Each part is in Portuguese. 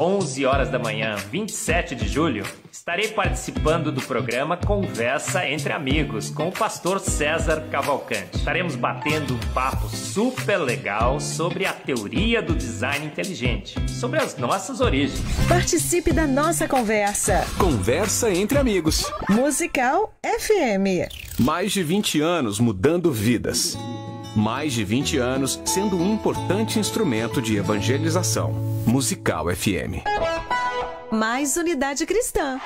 11 horas da manhã, 27 de julho, estarei participando do programa Conversa entre Amigos com o pastor César Cavalcante. Estaremos batendo um papo super legal sobre a teoria do design inteligente, sobre as nossas origens. Participe da nossa conversa. Conversa entre Amigos. Musical FM. Mais de 20 anos mudando vidas mais de 20 anos sendo um importante instrumento de evangelização. Musical FM. Mais unidade cristã.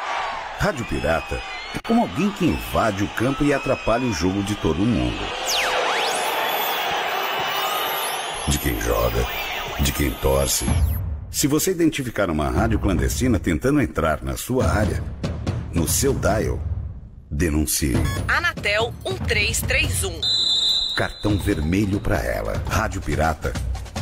Rádio Pirata como alguém que invade o campo e atrapalha o jogo de todo mundo. De quem joga, de quem torce. Se você identificar uma rádio clandestina tentando entrar na sua área, no seu dial, denuncie. Anatel 1331 cartão vermelho para ela. Rádio Pirata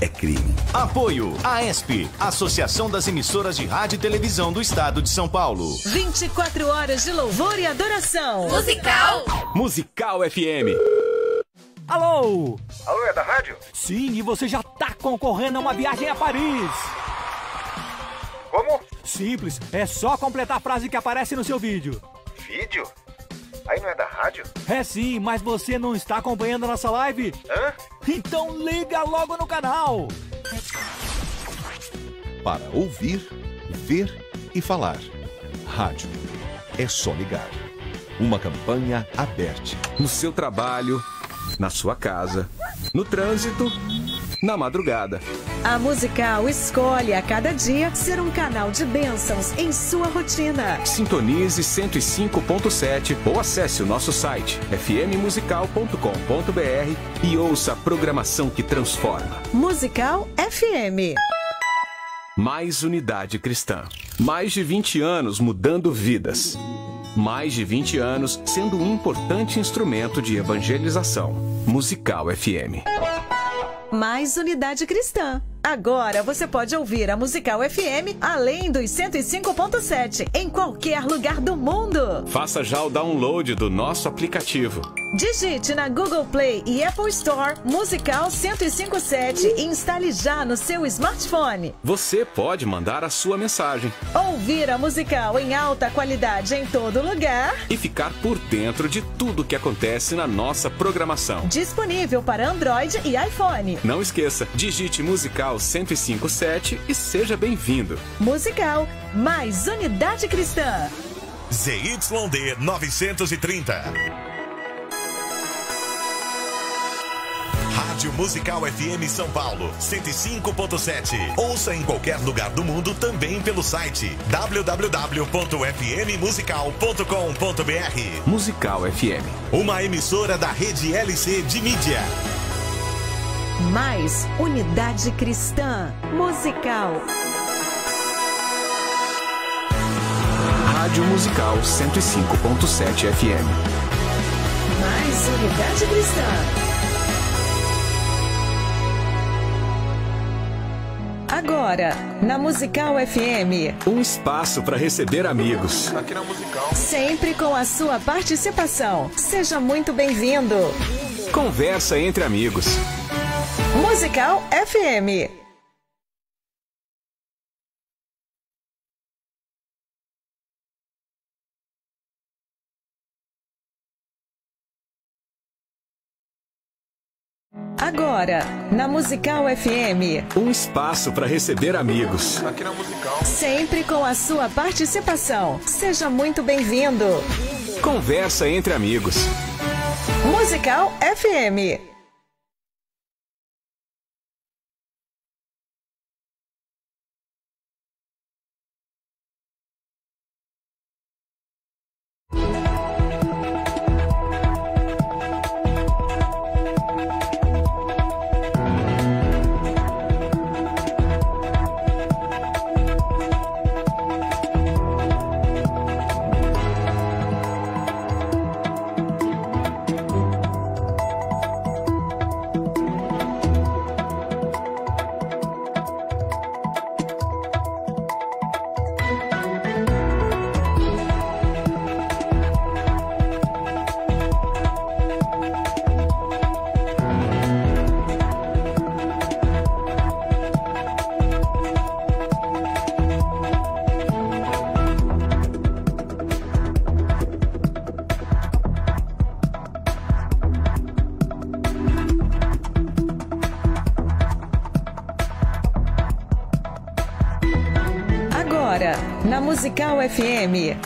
é crime. Apoio AESP, Associação das Emissoras de Rádio e Televisão do Estado de São Paulo. 24 horas de louvor e adoração. Musical. Musical FM. Alô? Alô, é da rádio? Sim, e você já tá concorrendo a uma viagem a Paris. Como? Simples, é só completar a frase que aparece no seu vídeo. Vídeo? Aí não é da rádio? É sim, mas você não está acompanhando a nossa live? Hã? Então liga logo no canal! Para ouvir, ver e falar. Rádio. É só ligar. Uma campanha aberta. No seu trabalho, na sua casa, no trânsito na madrugada. A Musical escolhe a cada dia ser um canal de bênçãos em sua rotina. Sintonize 105.7 ou acesse o nosso site fmmusical.com.br e ouça a programação que transforma. Musical FM. Mais unidade cristã. Mais de 20 anos mudando vidas. Mais de 20 anos sendo um importante instrumento de evangelização. Musical FM mais unidade cristã. Agora você pode ouvir a Musical FM além dos 105.7 em qualquer lugar do mundo. Faça já o download do nosso aplicativo. Digite na Google Play e Apple Store Musical 1057 e instale já no seu smartphone. Você pode mandar a sua mensagem. Ouvir a musical em alta qualidade em todo lugar. E ficar por dentro de tudo que acontece na nossa programação. Disponível para Android e iPhone. Não esqueça, digite musical Musical 1057 e seja bem-vindo. Musical mais Unidade Cristã. ZYD 930. Rádio Musical FM São Paulo 105.7. Ouça em qualquer lugar do mundo também pelo site www.fmmusical.com.br. Musical FM, uma emissora da rede LC de mídia. Mais Unidade Cristã Musical. Rádio Musical 105.7 FM. Mais Unidade Cristã. Agora, na Musical FM. Um espaço para receber amigos. Aqui na Musical. Sempre com a sua participação. Seja muito bem-vindo. Conversa entre amigos. Musical FM. Agora, na Musical FM. Um espaço para receber amigos. Aqui na Musical. Sempre com a sua participação. Seja muito bem-vindo. Conversa entre amigos. Musical FM.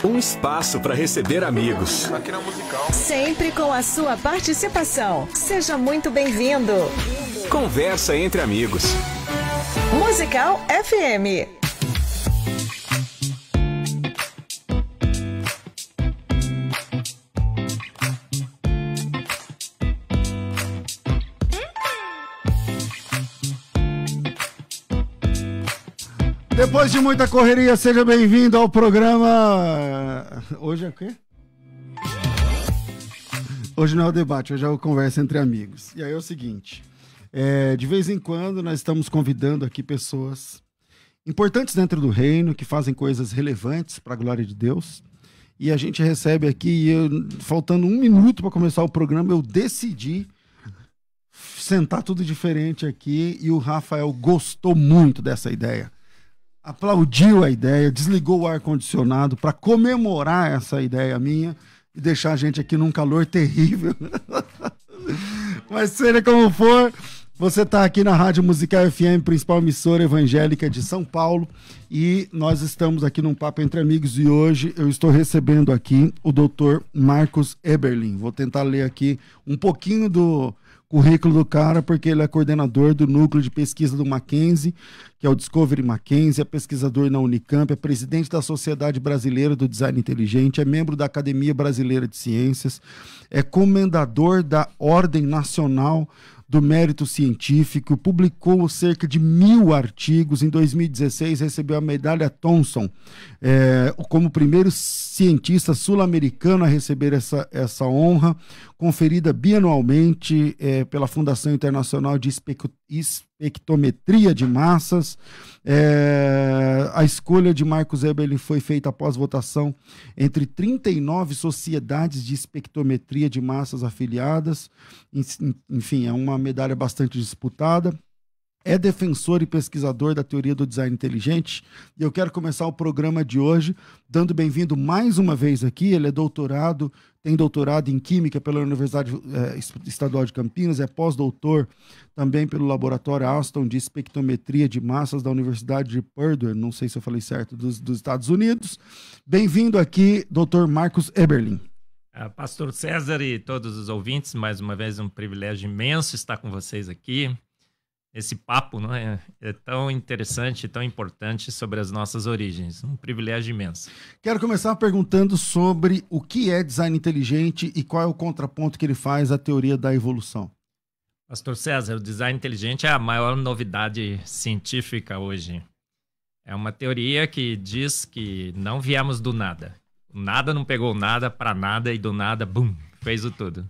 Um espaço para receber amigos. Aqui na Musical. Sempre com a sua participação. Seja muito bem-vindo. Conversa entre amigos. Musical FM. Depois de muita correria, seja bem-vindo ao programa. Hoje é o quê? Hoje não é o debate, hoje é o conversa entre amigos. E aí é o seguinte: é, de vez em quando nós estamos convidando aqui pessoas importantes dentro do reino, que fazem coisas relevantes para a glória de Deus. E a gente recebe aqui, eu, faltando um minuto para começar o programa, eu decidi sentar tudo diferente aqui e o Rafael gostou muito dessa ideia aplaudiu a ideia, desligou o ar-condicionado para comemorar essa ideia minha e deixar a gente aqui num calor terrível. Mas seja como for, você está aqui na Rádio Musical FM, principal emissora evangélica de São Paulo, e nós estamos aqui num Papo Entre Amigos e hoje eu estou recebendo aqui o doutor Marcos Eberlin. Vou tentar ler aqui um pouquinho do, currículo do cara, porque ele é coordenador do núcleo de pesquisa do Mackenzie, que é o Discovery Mackenzie, é pesquisador na Unicamp, é presidente da Sociedade Brasileira do Design Inteligente, é membro da Academia Brasileira de Ciências, é comendador da Ordem Nacional do mérito científico, publicou cerca de mil artigos. Em 2016, recebeu a medalha Thomson é, como primeiro cientista sul-americano a receber essa, essa honra, conferida bianualmente é, pela Fundação Internacional de Especulação espectrometria de massas. É, a escolha de Marcos Eberlin foi feita após votação entre 39 sociedades de espectrometria de massas afiliadas. Enfim, é uma medalha bastante disputada é defensor e pesquisador da teoria do design inteligente. E eu quero começar o programa de hoje dando bem-vindo mais uma vez aqui. Ele é doutorado, tem doutorado em Química pela Universidade eh, Estadual de Campinas, é pós-doutor também pelo Laboratório Aston de Espectrometria de Massas da Universidade de Purdue, não sei se eu falei certo, dos, dos Estados Unidos. Bem-vindo aqui, doutor Marcos Eberlin. Ah, Pastor César e todos os ouvintes, mais uma vez um privilégio imenso estar com vocês aqui esse papo né, é tão interessante, tão importante sobre as nossas origens. Um privilégio imenso. Quero começar perguntando sobre o que é design inteligente e qual é o contraponto que ele faz à teoria da evolução. Pastor César, o design inteligente é a maior novidade científica hoje. É uma teoria que diz que não viemos do nada. Nada não pegou nada para nada e do nada, bum, fez o tudo.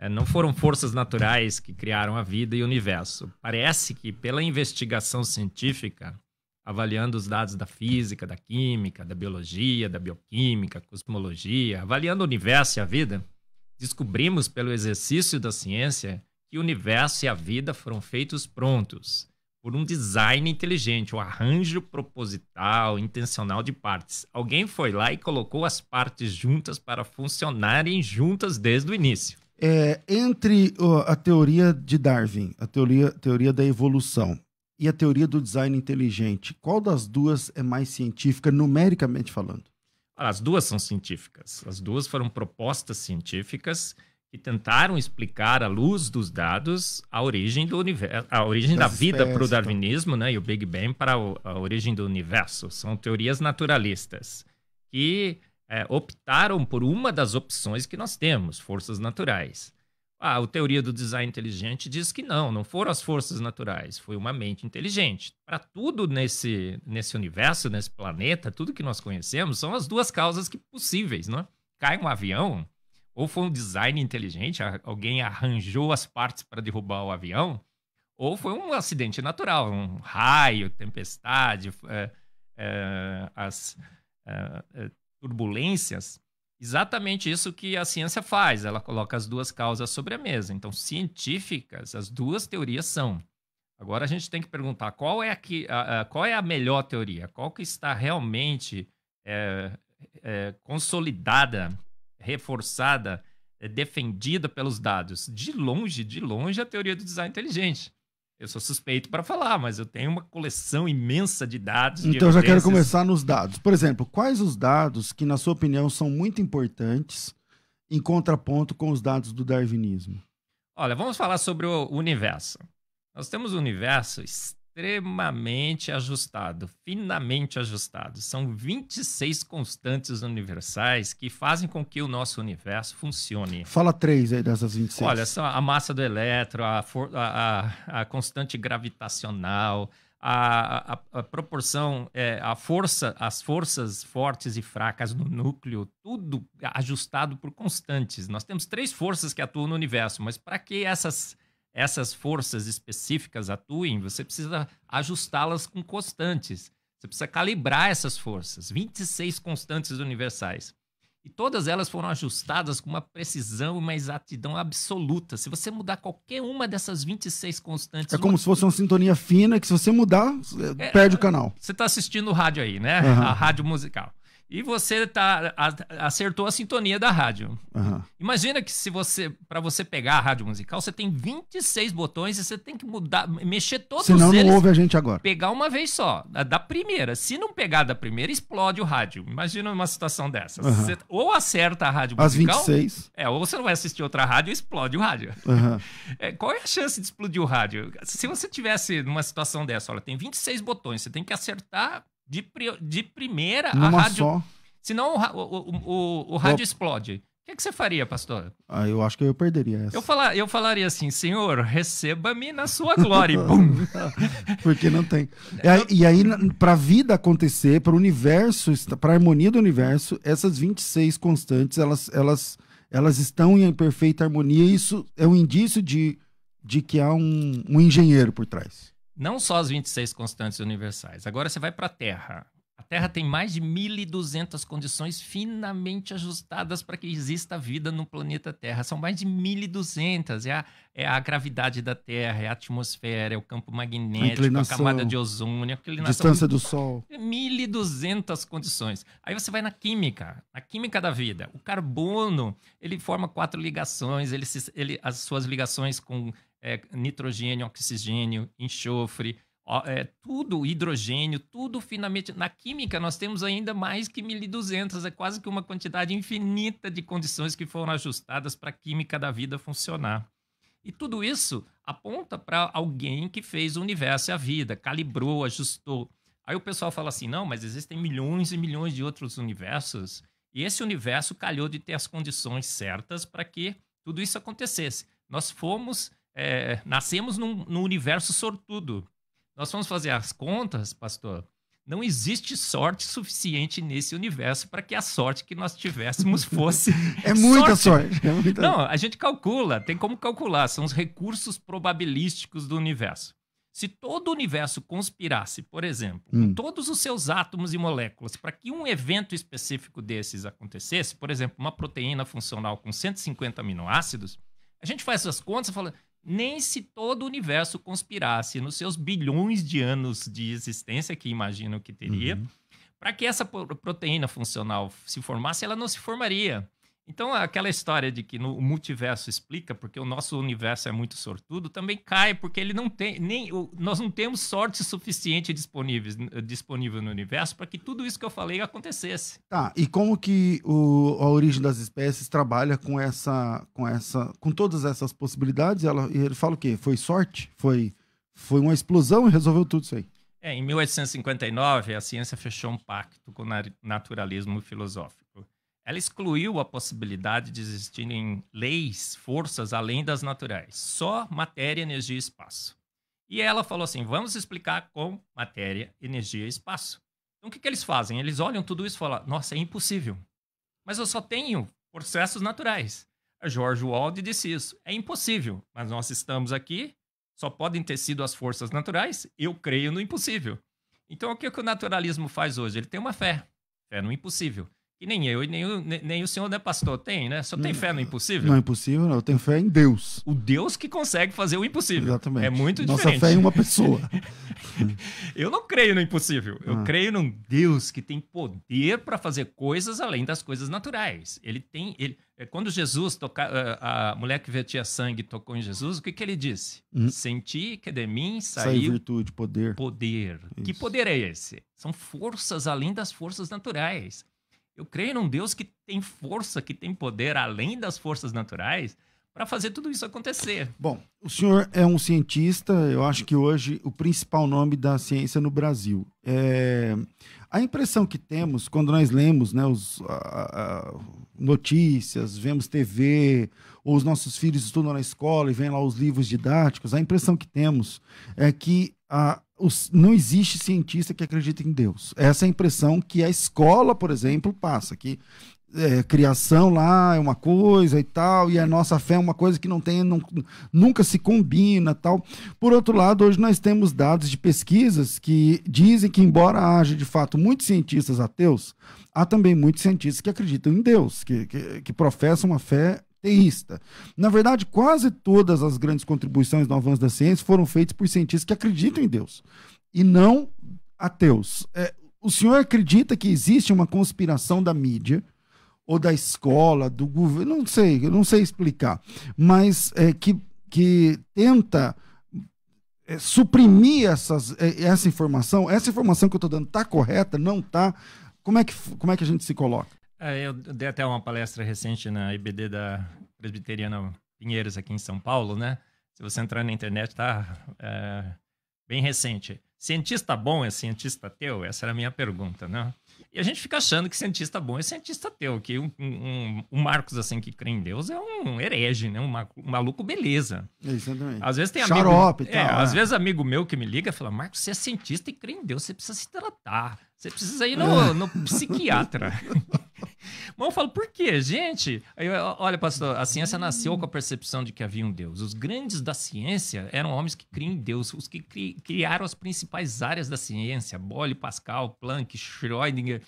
É, não foram forças naturais que criaram a vida e o universo. Parece que, pela investigação científica, avaliando os dados da física, da química, da biologia, da bioquímica, cosmologia, avaliando o universo e a vida, descobrimos pelo exercício da ciência que o universo e a vida foram feitos prontos por um design inteligente, um arranjo proposital, intencional de partes. Alguém foi lá e colocou as partes juntas para funcionarem juntas desde o início. É, entre a teoria de Darwin, a teoria, teoria da evolução e a teoria do design inteligente, qual das duas é mais científica, numericamente falando? As duas são científicas. As duas foram propostas científicas que tentaram explicar à luz dos dados a origem do universo, a origem das da vida para o então. darwinismo, né, e o Big Bang para a origem do universo. São teorias naturalistas que é, optaram por uma das opções que nós temos, forças naturais. Ah, o teoria do design inteligente diz que não, não foram as forças naturais, foi uma mente inteligente. Para tudo nesse, nesse universo, nesse planeta, tudo que nós conhecemos, são as duas causas que possíveis, não? Né? Cai um avião, ou foi um design inteligente, alguém arranjou as partes para derrubar o avião, ou foi um acidente natural, um raio, tempestade, é, é, as, é, é turbulências, exatamente isso que a ciência faz, ela coloca as duas causas sobre a mesa. Então, científicas, as duas teorias são. Agora a gente tem que perguntar qual é a, que, a, a qual é a melhor teoria, qual que está realmente é, é, consolidada, reforçada, é, defendida pelos dados. De longe, de longe, a teoria do design inteligente. Eu sou suspeito para falar, mas eu tenho uma coleção imensa de dados. Então, de já quero começar nos dados. Por exemplo, quais os dados que, na sua opinião, são muito importantes em contraponto com os dados do darwinismo? Olha, vamos falar sobre o universo. Nós temos um universo extremamente ajustado, finamente ajustado. São 26 constantes universais que fazem com que o nosso universo funcione. Fala três aí dessas 26. Olha, são a massa do elétron, a, a, a constante gravitacional, a, a, a, proporção, é, a força, as forças fortes e fracas no núcleo, tudo ajustado por constantes. Nós temos três forças que atuam no universo, mas para que essas essas forças específicas atuem, você precisa ajustá-las com constantes. Você precisa calibrar essas forças, 26 constantes universais. E todas elas foram ajustadas com uma precisão e uma exatidão absoluta. Se você mudar qualquer uma dessas 26 constantes. É como uma... se fosse uma sintonia fina que, se você mudar, é, perde o canal. Você está assistindo o rádio aí, né? Uhum. A rádio musical. E você tá, a, acertou a sintonia da rádio. Uhum. Imagina que se você para você pegar a rádio musical, você tem 26 botões e você tem que mudar, mexer todos Senão eles. Senão não ouve a gente agora. Pegar uma vez só, da primeira. Se não pegar da primeira, explode o rádio. Imagina uma situação dessa. Uhum. Você, ou acerta a rádio musical... As 26. É, ou você não vai assistir outra rádio, explode o rádio. Uhum. É, qual é a chance de explodir o rádio? Se você tivesse numa situação dessa, olha, tem 26 botões, você tem que acertar de, de primeira Numa a rádio. Só. Senão o, o, o, o rádio explode. O que, é que você faria, pastor? Ah, eu acho que eu perderia essa. Eu, falar, eu falaria assim, Senhor, receba-me na sua glória. Porque não tem. E aí, aí para a vida acontecer, para o universo, para a harmonia do universo, essas 26 constantes, elas, elas, elas estão em perfeita harmonia. Isso é um indício de, de que há um, um engenheiro por trás. Não só as 26 constantes universais. Agora você vai para a Terra. A Terra tem mais de 1.200 condições finamente ajustadas para que exista vida no planeta Terra. São mais de 1.200. É a, é a gravidade da Terra, é a atmosfera, é o campo magnético, a, a camada de ozônio, a distância do Sol. 1.200 condições. Aí você vai na química, na química da vida. O carbono, ele forma quatro ligações, ele, ele as suas ligações com é, nitrogênio, oxigênio, enxofre, ó, é, tudo hidrogênio, tudo finamente. Na química, nós temos ainda mais que 1.200, é quase que uma quantidade infinita de condições que foram ajustadas para a química da vida funcionar. E tudo isso aponta para alguém que fez o universo e a vida, calibrou, ajustou. Aí o pessoal fala assim: não, mas existem milhões e milhões de outros universos. E esse universo calhou de ter as condições certas para que tudo isso acontecesse. Nós fomos é, nascemos num, num universo sortudo. Nós vamos fazer as contas, pastor. Não existe sorte suficiente nesse universo para que a sorte que nós tivéssemos fosse. é muita sorte. sorte. É muita... Não, a gente calcula, tem como calcular, são os recursos probabilísticos do universo. Se todo o universo conspirasse, por exemplo, hum. com todos os seus átomos e moléculas, para que um evento específico desses acontecesse, por exemplo, uma proteína funcional com 150 aminoácidos, a gente faz as contas e fala nem se todo o universo conspirasse nos seus bilhões de anos de existência, que imagino que teria, uhum. para que essa proteína funcional se formasse, ela não se formaria. Então, aquela história de que no, o multiverso explica porque o nosso universo é muito sortudo também cai, porque ele não tem nem nós não temos sorte suficiente disponível, disponível no universo para que tudo isso que eu falei acontecesse. Tá. E como que o, a origem das espécies trabalha com essa com essa com todas essas possibilidades? Ela ele fala o quê? Foi sorte? Foi foi uma explosão e resolveu tudo isso aí? É, em 1859 a ciência fechou um pacto com o naturalismo filosófico ela excluiu a possibilidade de existirem leis, forças além das naturais, só matéria, energia e espaço. E ela falou assim: vamos explicar com matéria, energia e espaço. Então o que, que eles fazem? Eles olham tudo isso e falam: nossa, é impossível. Mas eu só tenho processos naturais. A George Wald disse isso: é impossível, mas nós estamos aqui, só podem ter sido as forças naturais, eu creio no impossível. Então o que, que o naturalismo faz hoje? Ele tem uma fé, fé no impossível. Que nem eu e nem o, nem o senhor, né, pastor, tem, né? Só tem fé no impossível? Não é impossível, não. Eu tenho fé em Deus. O Deus que consegue fazer o impossível. Exatamente. É muito Nossa diferente. Nossa fé em uma pessoa. eu não creio no impossível. Eu ah. creio num Deus que tem poder para fazer coisas além das coisas naturais. Ele tem... Ele, é, quando Jesus tocar é, a mulher que vertia sangue tocou em Jesus, o que, que ele disse? Hum. Senti que de mim saiu, saiu virtude, poder. Poder. Isso. Que poder é esse? São forças além das forças naturais. Eu creio num Deus que tem força, que tem poder além das forças naturais para fazer tudo isso acontecer. Bom, o senhor é um cientista, eu acho que hoje o principal nome da ciência é no Brasil. É... A impressão que temos quando nós lemos né, os, a, a, notícias, vemos TV, ou os nossos filhos estudam na escola e vêm lá os livros didáticos, a impressão que temos é que a, os, não existe cientista que acredite em Deus. Essa é a impressão que a escola, por exemplo, passa, que é, criação lá é uma coisa e tal, e a nossa fé é uma coisa que não tem, não, nunca se combina tal. Por outro lado, hoje nós temos dados de pesquisas que dizem que, embora haja de fato muitos cientistas ateus, há também muitos cientistas que acreditam em Deus, que, que, que professam uma fé teísta. Na verdade, quase todas as grandes contribuições no avanço da ciência foram feitas por cientistas que acreditam em Deus e não ateus. É, o senhor acredita que existe uma conspiração da mídia ou da escola, do governo? Não sei, eu não sei explicar, mas é, que, que tenta é, suprimir essas, é, essa informação. Essa informação que eu estou dando está correta? Não está? Como é que como é que a gente se coloca? É, eu dei até uma palestra recente na IBD da Presbiteriana Pinheiros, aqui em São Paulo, né? Se você entrar na internet, tá é, bem recente. Cientista bom é cientista teu? Essa era a minha pergunta, né? E a gente fica achando que cientista bom é cientista teu, que um, um, um Marcos, assim, que crê em Deus, é um herege, né? Um, um maluco beleza. Exatamente. Às vezes tem amigo... Xarope, é, tal, é, às vezes amigo meu que me liga fala, Marcos, você é cientista e crê em Deus, você precisa se tratar, você precisa ir no, é. no psiquiatra. Mas eu falo, por quê, gente? Eu, olha, pastor, a ciência nasceu com a percepção de que havia um Deus. Os grandes da ciência eram homens que criam em Deus, os que cri, criaram as principais áreas da ciência: Boyle, Pascal, Planck, Schrödinger,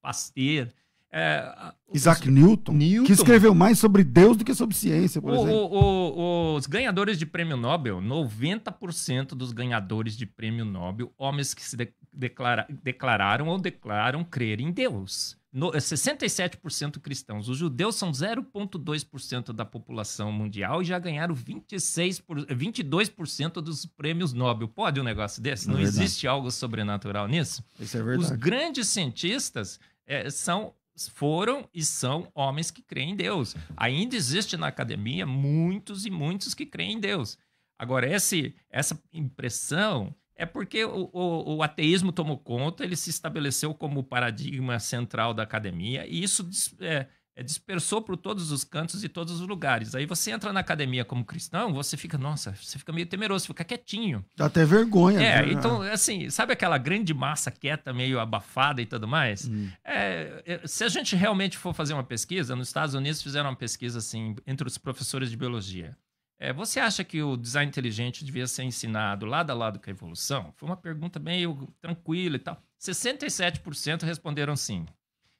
Pasteur. É, Isaac os, Newton, Newton, que escreveu mais sobre Deus do que sobre ciência, por o, exemplo. O, o, os ganhadores de prêmio Nobel, 90% dos ganhadores de prêmio Nobel, homens que se de, declara, declararam ou declaram crer em Deus. No, 67% é cristãos. Os judeus são 0,2% da população mundial e já ganharam 26 por, 22% dos prêmios Nobel. Pode um negócio desse? É Não existe algo sobrenatural nisso? Isso é verdade. Os grandes cientistas é, são foram e são homens que creem em Deus. Ainda existe na academia muitos e muitos que creem em Deus. Agora, esse, essa impressão é porque o, o, o, ateísmo tomou conta, ele se estabeleceu como paradigma central da academia, e isso é, é, dispersou por todos os cantos e todos os lugares. Aí você entra na academia como cristão, você fica, nossa, você fica meio temeroso, fica quietinho. Dá até vergonha. É, né? então, assim, sabe aquela grande massa quieta, meio abafada e tudo mais? Hum. É, é, se a gente realmente for fazer uma pesquisa, nos Estados Unidos fizeram uma pesquisa, assim, entre os professores de biologia. É, você acha que o design inteligente devia ser ensinado lado a lado com a evolução? Foi uma pergunta meio tranquila e tal. 67% responderam sim.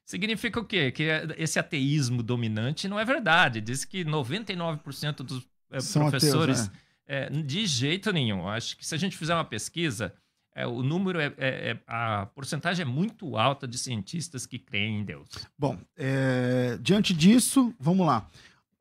Significa o quê? Que é, esse ateísmo dominante não é verdade. Diz que 99% dos é, professores. Ateus, né? é, de jeito nenhum. Acho que se a gente fizer uma pesquisa, é, o número é, é, é, A porcentagem é muito alta de cientistas que creem em Deus. Bom, diante disso, vamos lá.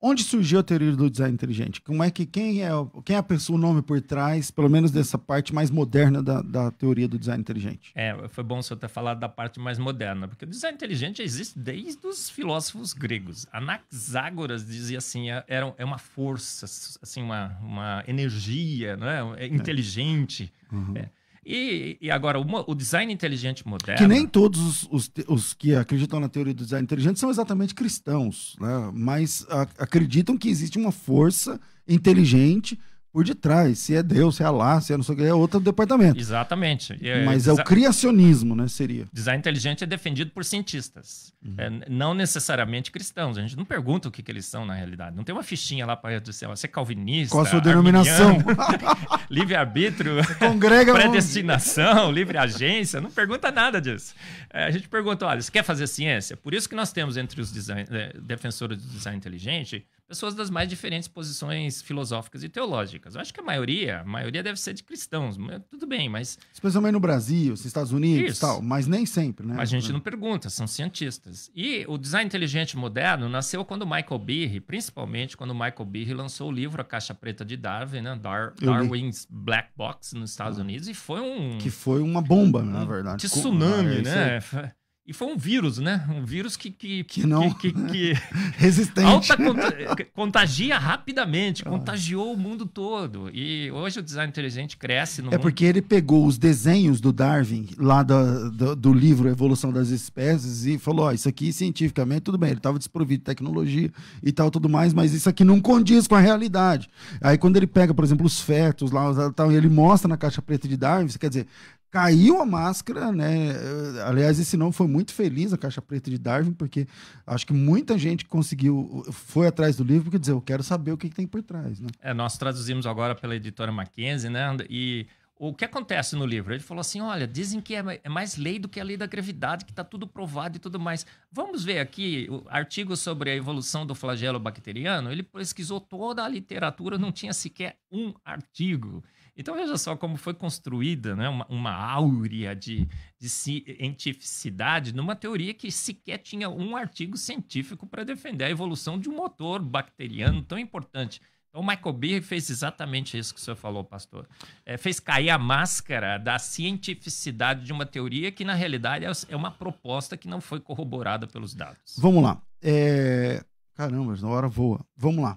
Onde surgiu a teoria do design inteligente? Como é que quem é quem é a pessoa, o nome por trás, pelo menos dessa parte mais moderna da, da teoria do design inteligente? É, foi bom você ter falado da parte mais moderna, porque o design inteligente existe desde os filósofos gregos. Anaxágoras dizia assim, é, era é uma força, assim uma, uma energia, não é? é inteligente. É. Uhum. É. E, e agora, uma, o design inteligente moderno. Que nem todos os, os, os, que acreditam na teoria do design inteligente são exatamente cristãos, né? mas a, acreditam que existe uma força inteligente por detrás. Se é Deus, se é lá, se é não sei o que, é outro departamento. Exatamente. É, Mas é o criacionismo, né? Seria. Design inteligente é defendido por cientistas, uhum. é, não necessariamente cristãos. A gente não pergunta o que, que eles são na realidade. Não tem uma fichinha lá para dizer, você é calvinista. Qual a sua denominação? livre-arbítrio. Congrega Predestinação, livre-agência. Não pergunta nada disso. É, a gente pergunta, olha, você quer fazer ciência? Por isso que nós temos entre os design, é, defensores do design inteligente pessoas das mais diferentes posições filosóficas e teológicas. Eu acho que a maioria, a maioria deve ser de cristãos, tudo bem, mas... Especialmente no Brasil, nos Estados Unidos Isso. tal, mas nem sempre, né? A gente não pergunta, são cientistas. E o design inteligente moderno nasceu quando Michael Behe, principalmente quando Michael Behe lançou o livro A Caixa Preta de Darwin, né? Dar Darwin's Black Box, nos Estados ah. Unidos, e foi um... Que foi uma bomba, né, um, na verdade. Tsunami, é, né? E foi um vírus, né? Um vírus que. Que, que não. Que, que, que... Resistente. Alta conta... contagia rapidamente, ah. contagiou o mundo todo. E hoje o design inteligente cresce no. É mundo. porque ele pegou os desenhos do Darwin, lá do, do, do livro Evolução das Espécies, e falou: ó, oh, isso aqui cientificamente, tudo bem, ele estava desprovido de tecnologia e tal, tudo mais, mas isso aqui não condiz com a realidade. Aí quando ele pega, por exemplo, os fetos lá, tal, e ele mostra na caixa preta de Darwin, quer dizer, caiu a máscara, né? Eh, aliás, esse não foi muito feliz a caixa preta de Darwin, porque acho que muita gente conseguiu, foi atrás do livro porque dizer, eu quero saber o que, que tem por trás, né? É, nós traduzimos agora pela editora Mackenzie, né? E o que acontece no livro? Ele falou assim, olha, dizem que é, é mais lei do que a lei da gravidade, que está tudo provado e tudo mais. Vamos ver aqui o artigo sobre a evolução do flagelo bacteriano. Ele pesquisou toda a literatura, não tinha sequer um artigo. Então, veja só como foi construída né, uma, uma áurea de, de cientificidade numa teoria que sequer tinha um artigo científico para defender a evolução de um motor bacteriano tão importante. Então, o Michael Beer fez exatamente isso que o senhor falou, pastor. É, fez cair a máscara da cientificidade de uma teoria que, na realidade, é, é uma proposta que não foi corroborada pelos dados. Vamos lá. É... Caramba, na hora voa. Vamos lá.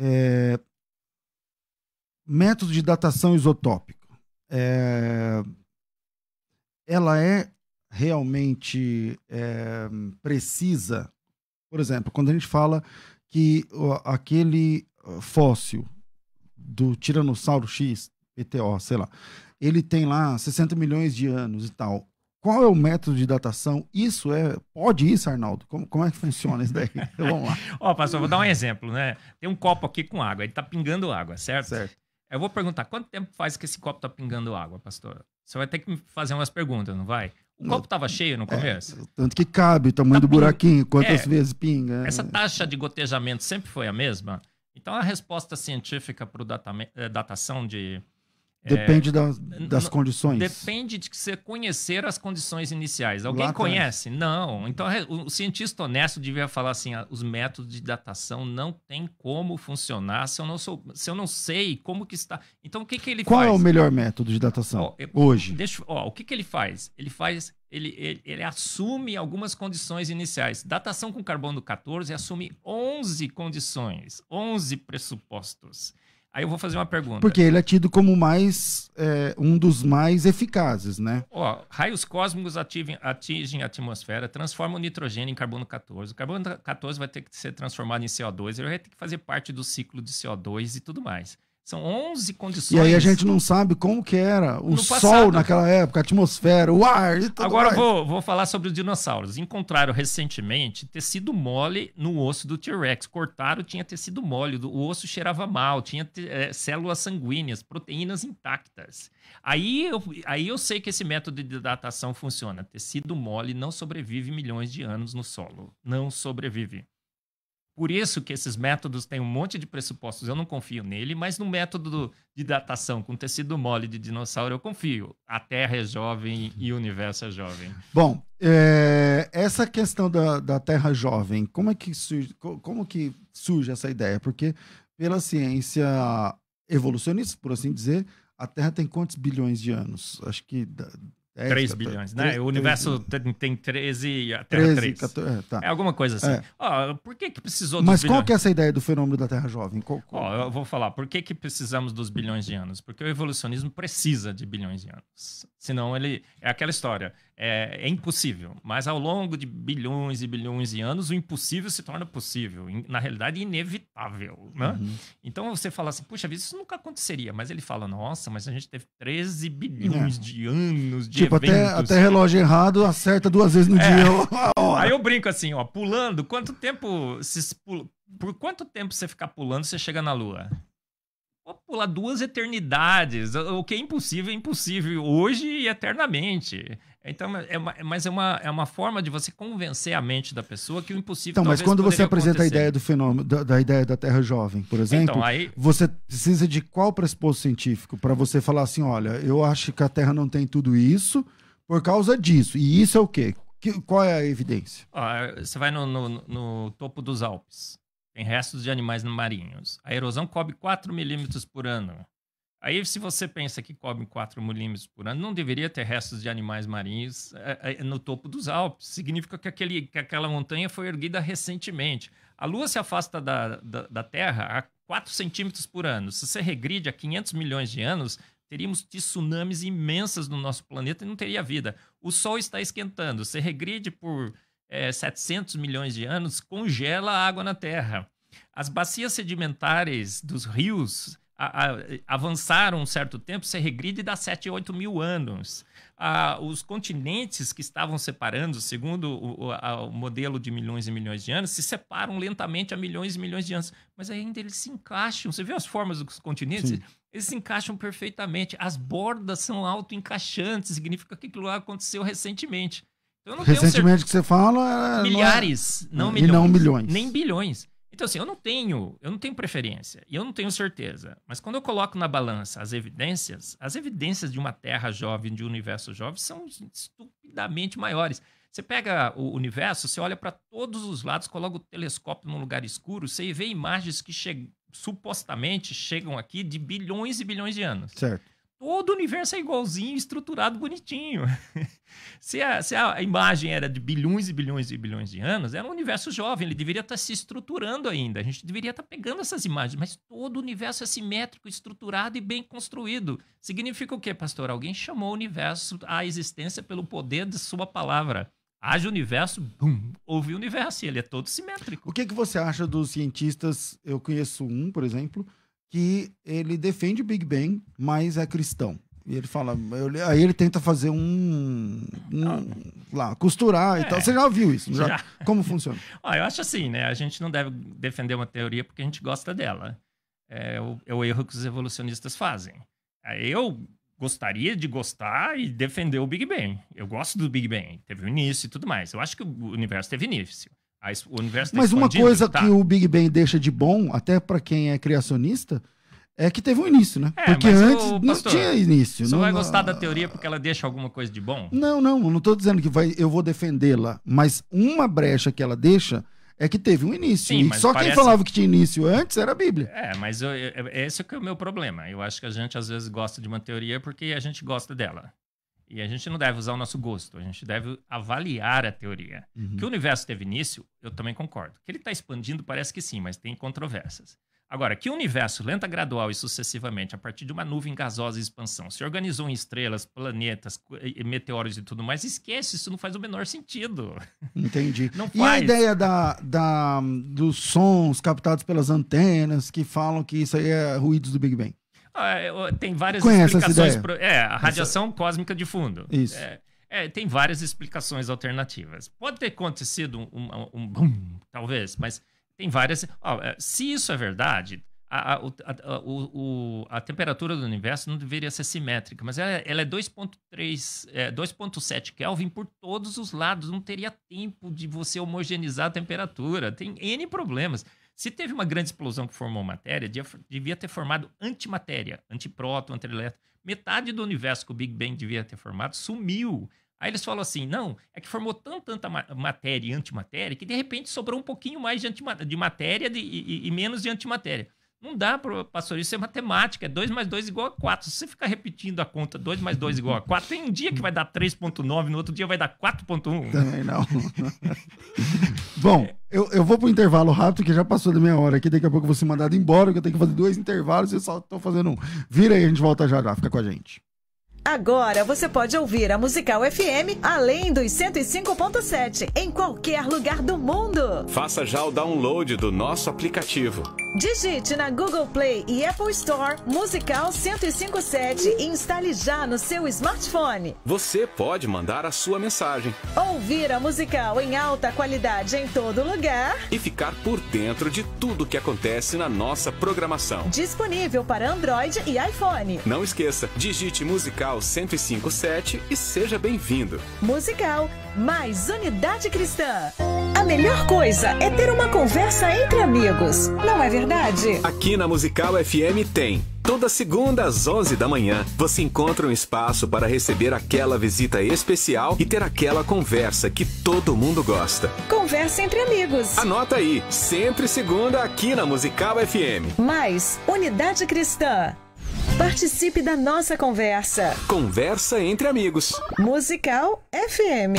É... Método de datação isotópica. É, ela é realmente é, precisa. Por exemplo, quando a gente fala que aquele fóssil do Tiranossauro X, PTO, sei lá, ele tem lá 60 milhões de anos e tal. Qual é o método de datação? Isso é. Pode isso, Arnaldo? Como, como é que funciona isso daí? Vamos lá. Ó, pastor, vou dar um exemplo, né? Tem um copo aqui com água, ele tá pingando água, certo? Certo. Eu vou perguntar, quanto tempo faz que esse copo tá pingando água, pastor? Você vai ter que me fazer umas perguntas, não vai? O copo estava cheio no é, começo? É, tanto que cabe, o tamanho tá do buraquinho, quantas é, vezes pinga. É. Essa taxa de gotejamento sempre foi a mesma? Então, a resposta científica para o eh, datação de é, depende é, das, das condições. Depende de você conhecer as condições iniciais. Alguém Lá conhece? Atrás. Não. Então, o cientista honesto devia falar assim: ah, os métodos de datação não tem como funcionar se eu não, sou, se eu não sei como que está. Então, o que, que ele Qual é faz? Qual é o melhor método de datação ó, eu, hoje? Deixa, ó, o que, que ele faz? Ele faz. Ele, ele, ele assume algumas condições iniciais. Datação com carbono 14 assume 11 condições, 11 pressupostos. Aí eu vou fazer uma pergunta. Porque ele é tido como mais é, um dos mais eficazes, né? Ó, raios cósmicos atingem, atingem a atmosfera, transformam o nitrogênio em carbono 14. O carbono 14 vai ter que ser transformado em CO2, ele vai ter que fazer parte do ciclo de CO2 e tudo mais. São 11 condições. E aí a gente não sabe como que era o sol naquela época, a atmosfera, o ar e tudo Agora mais. Vou, vou falar sobre os dinossauros. Encontraram recentemente tecido mole no osso do T-Rex. Cortaram, tinha tecido mole, o osso cheirava mal, tinha é, células sanguíneas, proteínas intactas. Aí eu, aí eu sei que esse método de datação funciona. Tecido mole não sobrevive milhões de anos no solo. Não sobrevive. Por isso que esses métodos têm um monte de pressupostos. Eu não confio nele, mas no método de datação com tecido mole de dinossauro eu confio. A Terra é jovem e o universo é jovem. Bom, é, essa questão da, da Terra jovem, como é que surge, como que surge essa ideia? Porque pela ciência evolucionista, por assim dizer, a Terra tem quantos bilhões de anos? Acho que 10, 3 14, bilhões, né? o universo tem 13 a Terra 13, 3. 14, tá. É alguma coisa assim. É. Oh, por que, que precisou Mas qual que é essa ideia do fenômeno da Terra jovem? Qual, qual... Oh, eu vou falar. Por que, que precisamos dos bilhões de anos? Porque o evolucionismo precisa de bilhões de anos. Senão ele... É aquela história é, é, impossível. Mas ao longo de bilhões e bilhões de anos, o impossível se torna possível. Na realidade, inevitável. Né? Uhum. Então você fala assim, puxa vida, isso nunca aconteceria. Mas ele fala, nossa, mas a gente teve 13 bilhões é. de anos de tipo, eventos. Até, até relógio errado acerta duas vezes no é. dia. Aí eu brinco assim, ó, pulando, quanto tempo. Se, por quanto tempo você ficar pulando, você chega na Lua? Vou pular duas eternidades. O que é impossível é impossível hoje e eternamente. Então, é, é uma, é, mas é uma, é uma forma de você convencer a mente da pessoa que o impossível Então, mas quando você apresenta acontecer. a ideia do fenômeno, da, da, ideia da Terra jovem, por então, exemplo, então, aí... você precisa de qual pressuposto científico para você falar assim: olha, eu acho que a Terra não tem tudo isso por causa disso. E isso é o quê? Que, qual é a evidência? Ah, você vai no, no, no topo dos Alpes. Tem restos de animais marinhos. A erosão cobre 4 milímetros por ano. Aí, se você pensa que cobre 4 milímetros por ano, não deveria ter restos de animais marinhos é, é, no topo dos Alpes. Significa que, aquele, que aquela montanha foi erguida recentemente. A Lua se afasta da, da, da Terra a 4 centímetros por ano. Se você regride a 500 milhões de anos, teríamos tsunamis imensas no nosso planeta e não teria vida. O Sol está esquentando. Se regride por é, eh, 700 milhões de anos, congela a água na Terra. As bacias sedimentares dos rios a, avançar um certo tempo, você regride e dá 7, 8 mil anos. Ah, os continentes que estavam separando, segundo o, o, o, modelo de milhões e milhões de anos, se separam lentamente há milhões e milhões de anos. Mas ainda eles se encaixam. Você viu as formas dos continentes? Sim. Eles se encaixam perfeitamente. As bordas são auto-encaixantes, significa que aquilo lá aconteceu recentemente. Então, recentemente que você fala... É, é- Milhares, não, é... não milhões. E não milhões. Nem bilhões. Então, assim, eu não tenho, eu não tenho preferência e eu não tenho certeza. Mas quando eu coloco na balança as evidências, as evidências de uma Terra jovem, de um universo jovem, são estupidamente maiores. Você pega o universo, você olha para todos os lados, coloca o telescópio num lugar escuro, você vê imagens que che supostamente chegam aqui de bilhões e bilhões de anos. Certo todo o universo é igualzinho, estruturado bonitinho. se, a, se a imagem era de bilhões e bilhões e bilhões de anos, era um universo jovem, ele deveria estar tá se estruturando ainda. A gente deveria estar tá pegando essas imagens, mas todo o universo é simétrico, estruturado e bem construído. Significa o quê, pastor? Alguém chamou o universo à existência pelo poder de sua palavra. Haja universo, bum, houve universo, e ele é todo simétrico. O que, que você acha dos cientistas? Eu conheço um, por exemplo, que ele defende Big Bang, mas é cristão. E ele fala, eu, aí ele tenta fazer um, um ah. lá, costurar é. e tal. Você já viu isso? Já. já. Como funciona? ah, eu acho assim, né? A gente não deve defender uma teoria porque a gente gosta dela. É o, é o erro que os evolucionistas fazem. Eu gostaria de gostar e defender o Big Bang. Eu gosto do Big Bang. Teve o início e tudo mais. Eu acho que o universo teve início o universo tá Mas uma coisa tá. que o Big Bang deixa de bom, até para quem é criacionista, é que teve um início, né? É, porque antes o, não tinha início. Você não vai gostar da teoria porque ela deixa alguma coisa de bom? Não, não, não estou dizendo que vai, eu vou defendê-la, mas uma brecha que ela deixa é que teve um início. Sim, só parece... quem falava que tinha início antes era a Bíblia. É, mas eu, eu, esse é o meu problema. Eu acho que a gente às vezes gosta de uma teoria porque a gente gosta dela. E a gente não deve usar o nosso gosto, a gente deve avaliar a teoria. Uhum. Que o universo teve início, eu também concordo. Que ele está expandindo, parece que sim, mas tem controvérsias. Agora, que o universo, lenta, gradual e sucessivamente, a partir de uma nuvem gasosa e expansão, se organizou em estrelas, planetas, meteoros e tudo mais, esquece, isso não faz o menor sentido. Entendi. Não faz. E a ideia da, da, dos sons captados pelas antenas que falam que isso aí é ruídos do Big Bang? Ah, é, tem várias Conhece explicações. Pro... É, a radiação Essa... cósmica de fundo. Isso. É, é, tem várias explicações alternativas. Pode ter acontecido um, um, um boom, talvez, mas tem várias. Ó, é, se isso é verdade, a, a, a, o, a, temperatura do universo não deveria ser simétrica, mas ela, ela é 2,3, é, 2,7 Kelvin por todos os lados. Não teria tempo de você homogeneizar a temperatura. Tem N problemas. Se teve uma grande explosão que formou matéria, devia ter formado antimatéria, antipróton, antielétron. Metade do universo que o Big Bang devia ter formado sumiu. Aí eles falam assim: não, é que formou tão, tanta matéria e antimatéria que de repente sobrou um pouquinho mais de, de matéria de, e, e, menos de antimatéria. Não dá para pastor, isso é matemática, é 2 mais 2 igual a 4. Se você ficar repetindo a conta 2 mais 2 igual a 4, tem um dia que vai dar 3.9, no outro dia vai dar 4.1. Também não. Bom, eu, eu vou para o intervalo rápido, que já passou da minha hora aqui, daqui a pouco eu vou ser mandado embora, que eu tenho que fazer dois intervalos e eu só estou fazendo um. Vira aí, a gente volta já já, fica com a gente. Agora você pode ouvir a Musical FM além dos 105.7 em qualquer lugar do mundo. Faça já o download do nosso aplicativo. Digite na Google Play e Apple Store Musical 1057 e instale já no seu smartphone. Você pode mandar a sua mensagem. Ouvir a musical em alta qualidade em todo lugar. E ficar por dentro de tudo que acontece na nossa programação. Disponível para Android e iPhone. Não esqueça, digite musical Musical 1057 e seja bem-vindo. Musical mais Unidade Cristã. A melhor coisa é ter uma conversa entre amigos, não é verdade? Aqui na Musical FM tem. Toda segunda às 11 da manhã, você encontra um espaço para receber aquela visita especial e ter aquela conversa que todo mundo gosta. Conversa entre amigos. Anota aí, sempre segunda aqui na Musical FM. Mais Unidade Cristã. Participe da nossa conversa. Conversa entre amigos. Musical FM.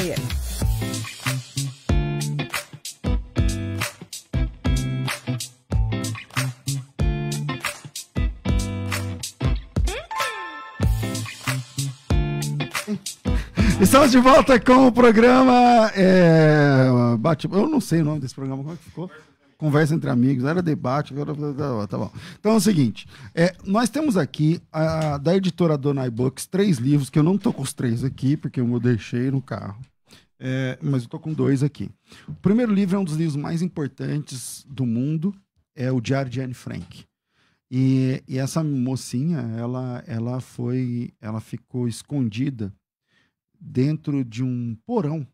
Estamos de volta com o programa. É, bate, eu não sei o nome desse programa, como é que ficou? conversa entre amigos, era debate, agora tá, tá, tá bom. Então é o seguinte, é, nós temos aqui a, da editora Dona iBooks três livros, que eu não tô com os três aqui, porque eu deixei no carro. É, mas eu tô com dois aqui. O primeiro livro é um dos livros mais importantes do mundo, é o Diário de Anne Frank. E, e essa mocinha, ela, ela foi, ela ficou escondida dentro de um porão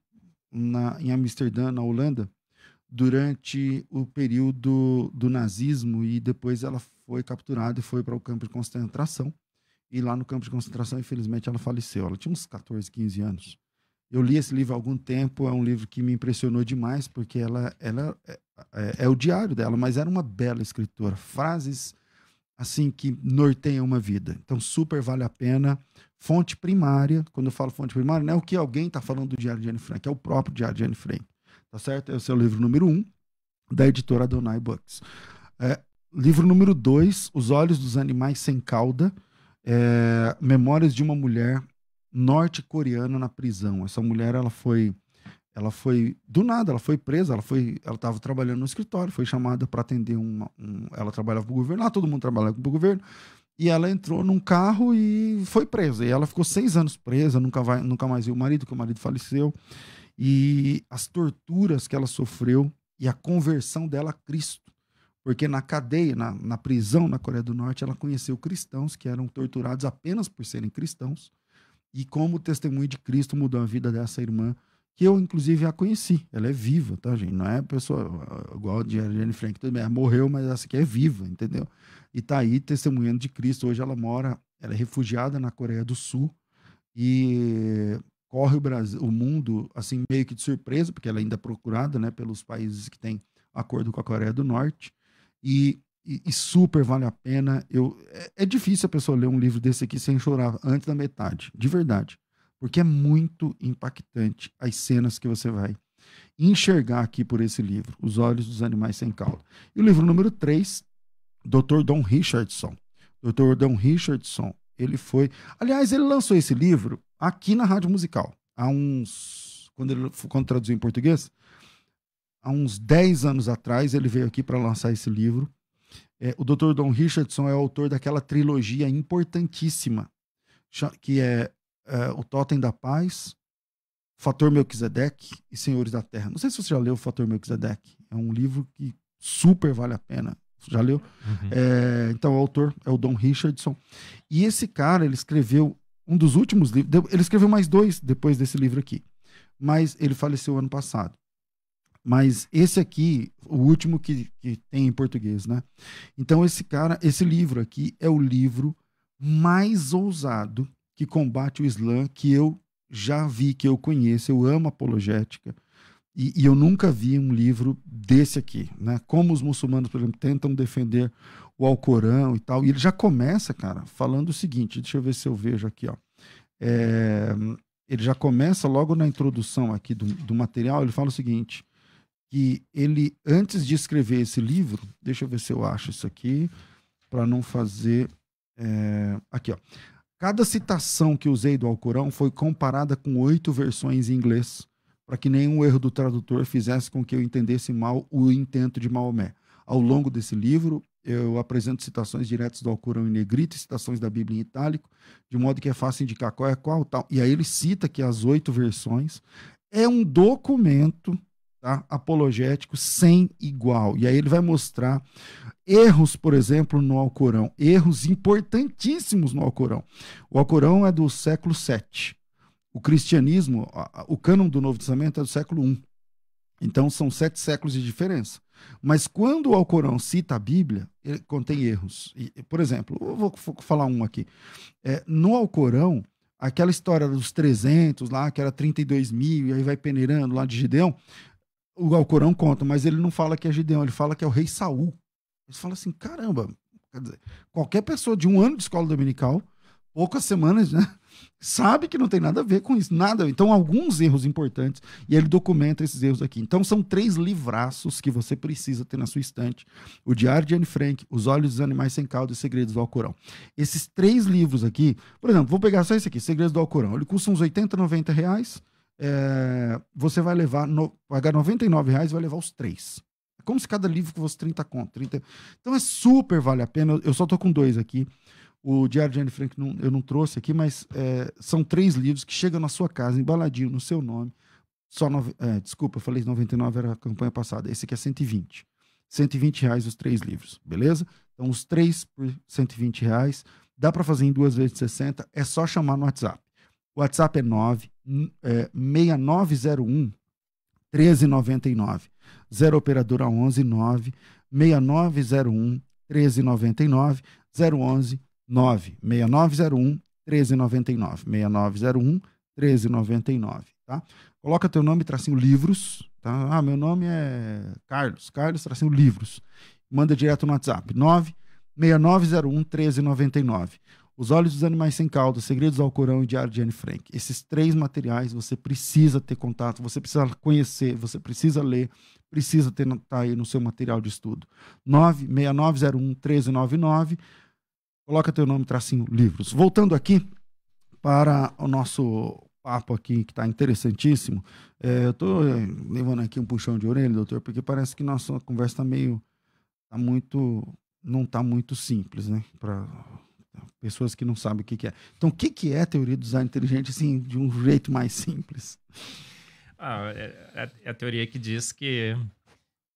na, em Amsterdã, na Holanda, durante o período do nazismo e depois ela foi capturada e foi para o campo de concentração. E lá no campo de concentração, infelizmente, ela faleceu. Ela tinha uns 14, 15 anos. Eu li esse livro há algum tempo, é um livro que me impressionou demais, porque ela, ela é, é, é o diário dela, mas era uma bela escritora. Frases assim que norteiam uma vida. Então, super vale a pena. Fonte primária, quando eu falo fonte primária, não é o que alguém está falando do diário de Anne Frank, é o próprio diário de Anne Frank tá certo? Esse é o livro número um da editora Donai Books. É, livro número dois, Os Olhos dos Animais Sem Cauda, é, Memórias de uma Mulher Norte-Coreana na Prisão. Essa mulher, ela foi ela foi do nada, ela foi presa, ela foi, ela estava trabalhando no escritório, foi chamada para atender uma, um, ela trabalhava para o governo, lá todo mundo trabalhava para o governo, e ela entrou num carro e foi presa. E ela ficou seis anos presa, nunca vai, nunca mais viu o marido, que o marido faleceu e as torturas que ela sofreu e a conversão dela a Cristo. Porque na cadeia, na, na prisão na Coreia do Norte, ela conheceu cristãos que eram torturados apenas por serem cristãos. E como testemunho de Cristo mudou a vida dessa irmã, que eu, inclusive, a conheci. Ela é viva, tá, gente? Não é pessoa igual a Jenny Frank, tudo bem, morreu, mas essa aqui é viva, entendeu? E tá aí testemunhando de Cristo. Hoje ela mora, ela é refugiada na Coreia do Sul e corre o Brasil, o mundo assim meio que de surpresa, porque ela ainda é procurada, né, pelos países que têm acordo com a Coreia do Norte e, e, e super vale a pena. Eu é, é, difícil a pessoa ler um livro desse aqui sem chorar antes da metade, de verdade, porque é muito impactante as cenas que você vai enxergar aqui por esse livro, Os Olhos dos Animais Sem Cauda. E o livro número 3, Dr. Don Richardson. Dr. Don Richardson, ele foi, aliás, ele lançou esse livro aqui na Rádio Musical. Há uns. Quando ele quando traduziu em português, há uns 10 anos atrás, ele veio aqui para lançar esse livro. É, o Dr. Don Richardson é o autor daquela trilogia importantíssima, que é, é O Totem da Paz, Fator Melquisedeque e Senhores da Terra. Não sei se você já leu o Fator Melquisedeque. É um livro que super vale a pena. Já leu? Uhum. É, então, o autor é o Don Richardson. E esse cara, ele escreveu um dos últimos livros. Ele escreveu mais dois depois desse livro aqui. Mas ele faleceu ano passado. Mas esse aqui, o último que, que tem em português, né? Então, esse cara, esse livro aqui é o livro mais ousado que combate o Islã que eu já vi, que eu conheço. Eu amo apologética. E, e, eu nunca vi um livro desse aqui, né? Como os muçulmanos, por exemplo, tentam defender o Alcorão e tal. E ele já começa, cara, falando o seguinte: deixa eu ver se eu vejo aqui, ó. É, ele já começa logo na introdução aqui do, do material, ele fala o seguinte: que ele, antes de escrever esse livro, deixa eu ver se eu acho isso aqui, para não fazer. É, aqui, ó. Cada citação que usei do Alcorão foi comparada com oito versões em inglês, para que nenhum erro do tradutor fizesse com que eu entendesse mal o intento de Maomé. Ao longo desse livro, eu apresento citações diretas do Alcorão em negrito, citações da Bíblia em itálico, de modo que é fácil indicar qual é qual tal. E aí ele cita que as oito versões é um documento tá, apologético sem igual. E aí ele vai mostrar erros, por exemplo, no Alcorão, erros importantíssimos no Alcorão. O Alcorão é do século VII. O cristianismo, o cânon do Novo Testamento é do século I. Então são sete séculos de diferença. Mas quando o Alcorão cita a Bíblia, ele contém erros. E, por exemplo, eu vou, falar um aqui. É, no Alcorão, aquela história dos 300 lá, que era 32 mil, e aí vai peneirando lá de Gideão, o Alcorão conta, mas ele não fala que é Gideão, ele fala que é o rei Saul. Eles falam assim, caramba, dizer, qualquer pessoa de um ano de escola dominical poucas semanas, né? Sabe que não tem nada a ver com isso, nada. Então, alguns erros importantes, e ele documenta esses erros aqui. Então, são três livraços que você precisa ter na sua estante: O Diário de Anne Frank, Os Olhos dos Animais Sem Caldo e Segredos do Alcorão. Esses três livros aqui, por exemplo, vou pegar só esse aqui: Segredos do Alcorão. Ele custa uns 80, 90 reais. É, você vai levar, no, pagar 99 reais vai levar os três. É como se cada livro fosse 30 conto. 30... Então, é super vale a pena. Eu só tô com dois aqui. O Diário de Anne Frank não, eu não trouxe aqui, mas é, são três livros que chegam na sua casa, embaladinho, no seu nome. Só nove, é, desculpa, eu falei 99 era a campanha passada. Esse aqui é 120. 120 reais os três livros, beleza? Então, os três por 120 reais. Dá para fazer em duas vezes 60. É só chamar no WhatsApp. O WhatsApp é 9 é, 6901 1399. 0 operadora 11 9 6901 1399 011 96901 1399. 6901 1399, tá? Coloca teu nome, tracinho livros, tá? Ah, meu nome é Carlos, Carlos, tracinho livros. Manda direto no WhatsApp, 96901 1399. Os Olhos dos Animais Sem Cauda, Segredos ao Corão e Diário de Anne Frank. Esses três materiais você precisa ter contato, você precisa conhecer, você precisa ler, precisa ter tá aí no seu material de estudo. 96901 1399 Coloca teu nome, tracinho, livros. Voltando aqui para o nosso papo aqui que está interessantíssimo. É, eu estou é, levando aqui um puxão de orelha, doutor, porque parece que nossa conversa está meio. Tá muito. Não está muito simples, né? Para pessoas que não sabem o que, que é. Então, o que, que é teoria do design inteligente, assim, de um jeito mais simples? Ah, é, é, é a teoria que diz que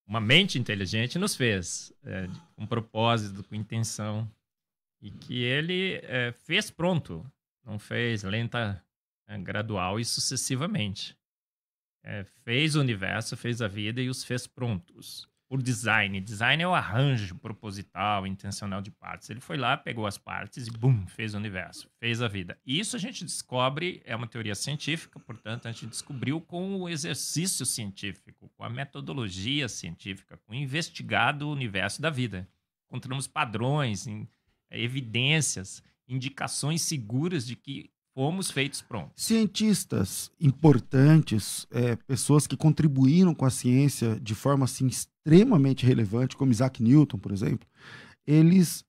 uma mente inteligente nos fez, é, com propósito, com intenção e que ele é, fez pronto, não fez lenta, é, gradual e sucessivamente. É, fez o universo, fez a vida e os fez prontos. Por design. Design é o arranjo proposital, intencional de partes. Ele foi lá, pegou as partes e, bum, fez o universo, fez a vida. E isso a gente descobre, é uma teoria científica, portanto, a gente descobriu com o exercício científico, com a metodologia científica, com o investigado universo da vida. Encontramos padrões em é evidências, indicações seguras de que fomos feitos prontos. Cientistas importantes, é, pessoas que contribuíram com a ciência de forma assim, extremamente relevante, como Isaac Newton, por exemplo, eles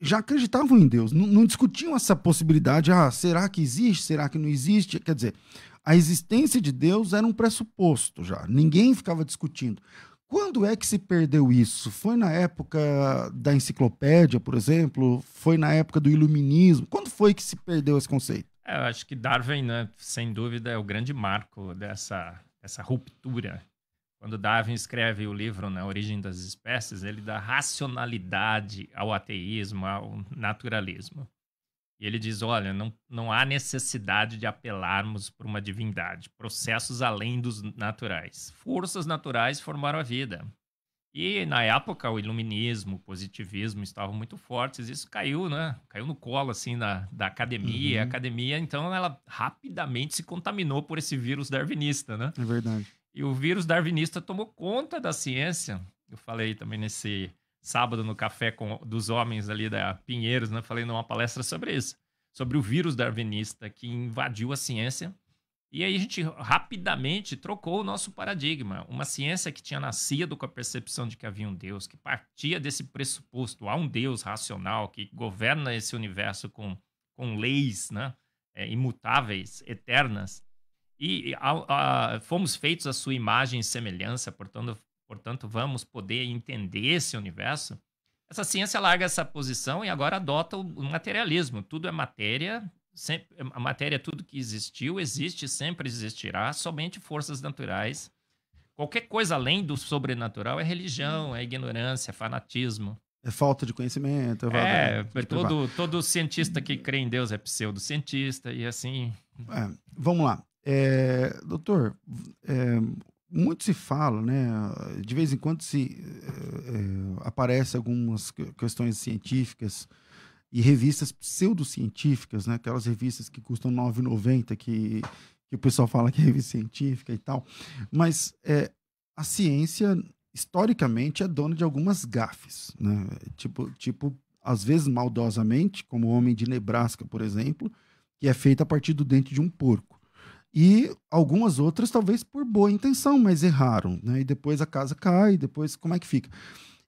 já acreditavam em Deus, não, não discutiam essa possibilidade, ah, será que existe, será que não existe? Quer dizer, a existência de Deus era um pressuposto já, ninguém ficava discutindo. Quando é que se perdeu isso? Foi na época da enciclopédia, por exemplo? Foi na época do iluminismo? Quando foi que se perdeu esse conceito? É, eu acho que Darwin, né, sem dúvida, é o grande marco dessa, dessa ruptura. Quando Darwin escreve o livro Na né, Origem das Espécies, ele dá racionalidade ao ateísmo, ao naturalismo. E ele diz: olha, não, não há necessidade de apelarmos para uma divindade, processos além dos naturais. Forças naturais formaram a vida. E na época o iluminismo, o positivismo estavam muito fortes, isso caiu, né? Caiu no colo assim da da academia. Uhum. A academia, então, ela rapidamente se contaminou por esse vírus darwinista, né? É verdade. E o vírus darwinista tomou conta da ciência. Eu falei também nesse sábado no Café com, dos Homens ali da Pinheiros, né? Falei numa palestra sobre isso, sobre o vírus darwinista que invadiu a ciência. E aí a gente rapidamente trocou o nosso paradigma. Uma ciência que tinha nascido com a percepção de que havia um Deus, que partia desse pressuposto, há um Deus racional que governa esse universo com, com leis né? É, imutáveis, eternas. E a, a, fomos feitos à sua imagem e semelhança, portanto, portanto, vamos poder entender esse universo, essa ciência larga essa posição e agora adota o materialismo. Tudo é matéria, sempre, a matéria, é tudo que existiu, existe, sempre existirá, somente forças naturais. Qualquer coisa além do sobrenatural é religião, é ignorância, é fanatismo. É falta de conhecimento. É, é, é todo, todo cientista que crê em Deus é pseudocientista e assim. É, vamos lá. É, doutor, é, muito se fala, né? De vez em quando se é, aparece algumas questões científicas e revistas pseudocientíficas, né? Aquelas revistas que custam R$ 9,90, que, que o pessoal fala que é revista científica e tal. Mas é, a ciência, historicamente, é dona de algumas gafes, né? Tipo, tipo, às vezes maldosamente, como o Homem de Nebraska, por exemplo, que é feita a partir do dente de um porco. E algumas outras, talvez por boa intenção, mas erraram. Né? E depois a casa cai, depois como é que fica?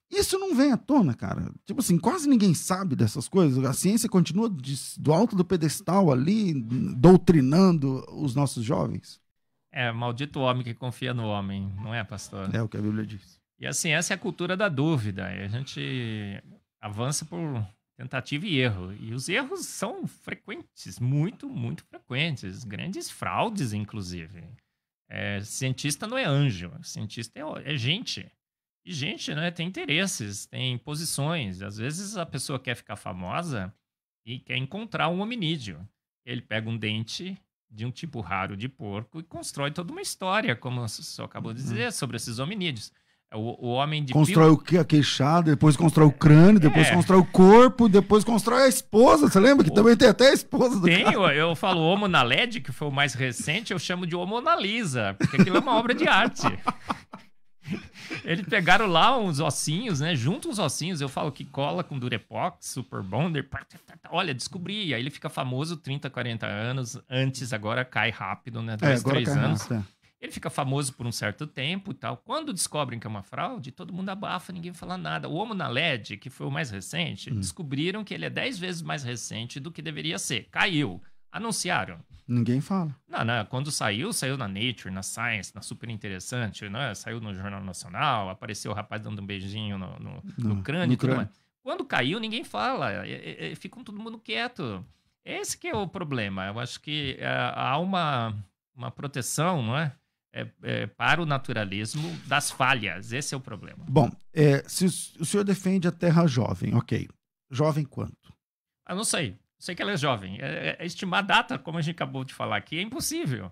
Isso não vem à tona, cara. Tipo assim, quase ninguém sabe dessas coisas. A ciência continua de, do alto do pedestal ali, doutrinando os nossos jovens. É, maldito homem que confia no homem, não é, pastor? É o que a Bíblia diz. E assim, a ciência é a cultura da dúvida. a gente avança por tentativa e erro. E os erros são frequentes, muito, muito frequentes. Grandes fraudes, inclusive. É, cientista não é anjo, cientista é, é, gente. E gente, né, tem interesses, tem posições. Às vezes a pessoa quer ficar famosa e quer encontrar um hominídeo. Ele pega um dente de um tipo raro de porco e constrói toda uma história, como você acabou de uhum. dizer, sobre esses hominídeos. É o, o homem de Constrói pio... o a queixada, depois constrói o crânio, é. depois é. constrói o corpo, depois constrói a esposa. Você lembra que o... também tem até a esposa do Tenho, cara. eu falo Homo na LED, que foi o mais recente, eu chamo de Homo na Lisa, porque aquilo é uma obra de arte. Eles pegaram lá uns ossinhos, né? Junto uns ossinhos, eu falo que cola com Durepox, Super Bonder. Olha, descobri. Aí ele fica famoso 30, 40 anos. Antes, agora cai rápido, né? É, dois, é, três anos. Rápido, é. Ele fica famoso por um certo tempo e tal. Quando descobrem que é uma fraude, todo mundo abafa, ninguém fala nada. O Homo na LED, que foi o mais recente, hum. descobriram que ele é 10 vezes mais recente do que deveria ser. Caiu. Anunciaram. Ninguém fala. Não, não. Quando saiu, saiu na Nature, na Science, na Super Interessante, né? saiu no Jornal Nacional, apareceu o rapaz dando um beijinho no, no, não, no crânio. No crânio. Quando caiu, ninguém fala. É, fica todo mundo quieto. Esse que é o problema. Eu acho que é, há uma, uma proteção, não é? é, é, para o naturalismo das falhas. Esse é o problema. Bom, é, se o senhor defende a Terra jovem, ok. Jovem quanto? Eu não sei. Sei que ela é jovem. É, é, é estimar a data, como a gente acabou de falar aqui, é impossível.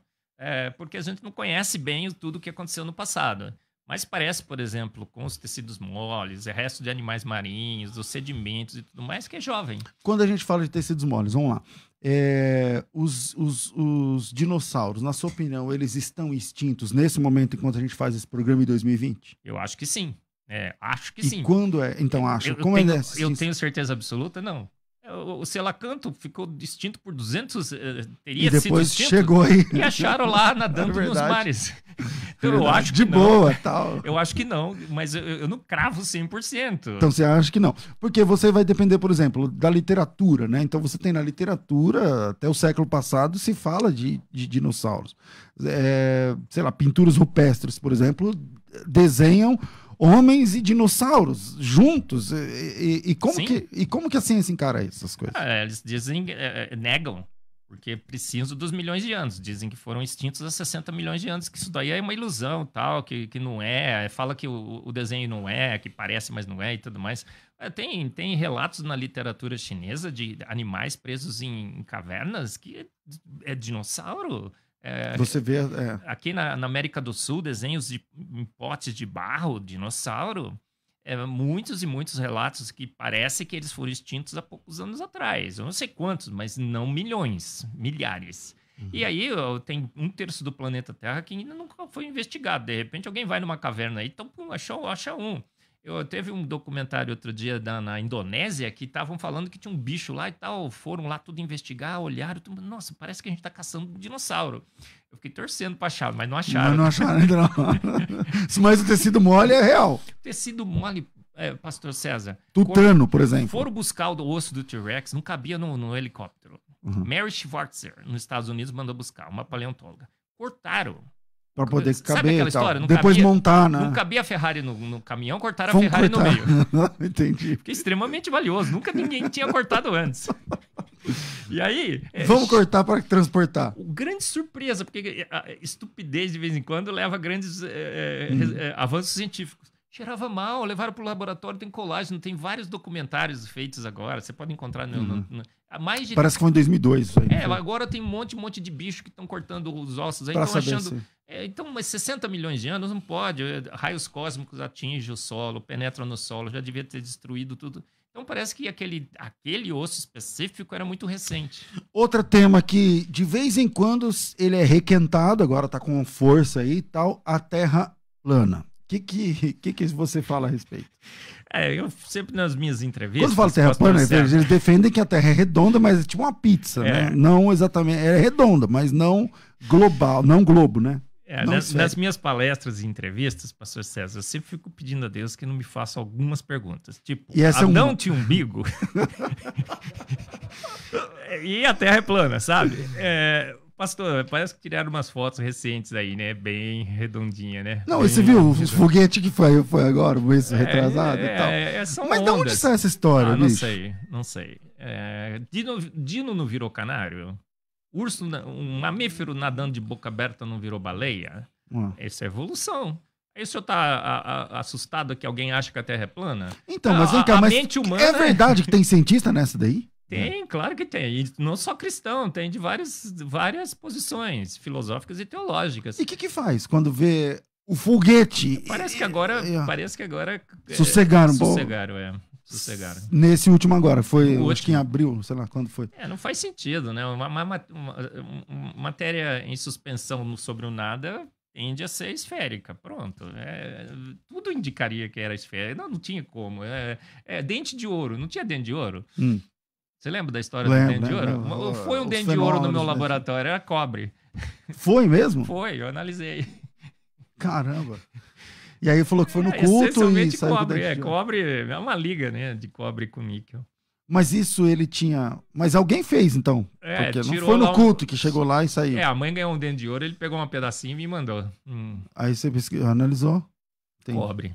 porque a gente não conhece bem tudo o que aconteceu no passado. Mas parece, por exemplo, com os tecidos moles, é resto de animais marinhos, os sedimentos e tudo mais, que é jovem. Quando a gente fala de tecidos moles, vamos lá. É, os, os, os dinossauros, na sua opinião, eles estão extintos nesse momento enquanto a gente faz esse programa em 2020? Eu acho que sim. É, acho que e sim. Quando é? Então acho. Eu, é eu, tenho, é eu, tenho, certeza absoluta, não o Selacanto ficou distinto por 200 eh, teria e depois sido chegou aí e acharam lá nadando é nos mares é então, eu acho de boa não. tal eu acho que não mas eu, eu não cravo 100% então você acha que não porque você vai depender por exemplo da literatura né então você tem na literatura até o século passado se fala de, de dinossauros é, sei lá pinturas rupestres por exemplo desenham homens e dinossauros juntos. E, e, e como, que, e como que a ciência encara essas coisas? Ah, eles dizem, é, negam, porque precisam dos milhões de anos. Dizem que foram extintos há 60 milhões de anos, que isso daí é uma ilusão, tal, que, que não é. Fala que o, o desenho não é, que parece, mas não é e tudo mais. Eh, tem, tem relatos na literatura chinesa de animais presos em, em cavernas que é, é dinossauro. É, Você vê. É. Aqui na, na, América do Sul, desenhos de em potes de barro, dinossauro. É, muitos e muitos relatos que parece que eles foram extintos há poucos anos atrás. Eu não sei quantos, mas não milhões, milhares. Uhum. E aí tem um terço do planeta Terra que ainda nunca foi investigado. De repente alguém vai numa caverna aí, então pum, achou, acha um. Eu teve um documentário outro dia da, na Indonésia que estavam falando que tinha um bicho lá e tal, foram lá tudo investigar, olharam, tudo, nossa, parece que a gente está caçando um dinossauro. Eu fiquei torcendo para achar, mas não acharam. Mas não acharam ainda né, não. mas o tecido mole é real. O tecido mole, é, pastor César. Tutano, por exemplo. Foram buscar o osso do T-Rex, não cabia no, no helicóptero. Uhum. Mary Schwarzer, nos Estados Unidos, mandou buscar, uma paleontóloga. Cortaram para poder Sabe caber. Sabe história? Não Depois cabia, montar, né? Não cabia a Ferrari no, no caminhão, cortaram Vamos a Ferrari cortar. no meio. Entendi. Porque extremamente valioso. Nunca ninguém tinha cortado antes. E aí. É, Vamos é, cortar para transportar. Grande surpresa, porque é, a estupidez de vez em quando leva a grandes é, é hum. avanços científicos. Cheirava mal, levaram para o laboratório, tem colágeno, tem vários documentários feitos agora, você pode encontrar no, hum. no, uhum. no mais de... Parece que foi em 2002 isso aí. É, agora tem um monte, um monte de bicho que estão cortando os ossos aí, estão achando... É, então, mas 60 milhões de anos não pode. É, raios cósmicos atingem o solo, penetram no solo, já devia ter destruído tudo. Então parece que aquele, aquele osso específico era muito recente. Outro tema que de vez em quando ele é requentado, agora está com força aí e tal, a terra plana. O que, que, que, que você fala a respeito? É, eu sempre nas minhas entrevistas. Quando fala terra plana, eles, eles defendem que a terra é redonda, mas é tipo uma pizza, é. né? Não exatamente. É redonda, mas não global, não globo, né? É, nas, nas, minhas palestras e entrevistas, pastor César, eu sempre fico pedindo a Deus que não me faça algumas perguntas. Tipo, e essa é Adão é um... tinha umbigo? e a Terra é plana, sabe? É, pastor, parece que tiraram umas fotos recentes aí, né? Bem redondinha, né? Não, Bem... você viu os foguetes que foi, foi agora, o mês é, retrasado e é, tal. É, são Mas ondas. de onde sai essa história, ah, Não bicho? sei, não sei. Dino, Dino não virou canário? Urso, um mamífero nadando de boca aberta não virou baleia? Hum. Ah. Isso é evolução. Aí o senhor tá assustado que alguém acha que a Terra é plana? Então, mas vem cá, a, mente humana... é verdade que tem cientista nessa daí? Tem, é. claro que tem. E não só cristão, tem de várias, várias posições filosóficas e teológicas. E o que, que faz quando vê o foguete? Parece que agora. É, é. Parece que agora. É, sossegaram, é, Sossegaram, é sossegaram. Nesse último agora, foi o acho último. que em abril, sei lá quando foi. É, não faz sentido, né? Uma, uma, uma, uma matéria em suspensão sobre o nada tende a ser esférica, pronto. É, tudo indicaria que era esférica. Não, não tinha como. É, é, dente de ouro, não tinha dente de ouro? Hum. Você lembra da história lembra, do dente de ouro? Lembra. Foi um Os dente de ouro no meu laboratório, era cobre. Foi mesmo? Foi, eu analisei. Caramba. E aí falou que foi no ah, é, culto. e e cobre, é, cobre, é uma liga, né? De cobre com níquel. Mas isso ele tinha. Mas alguém fez, então. É, porque não foi no culto que chegou lá e saiu. É, a mãe ganhou um dente de ouro, ele pegou um pedacinho e me mandou. Hum. Aí você analisou? Entendi. cobre.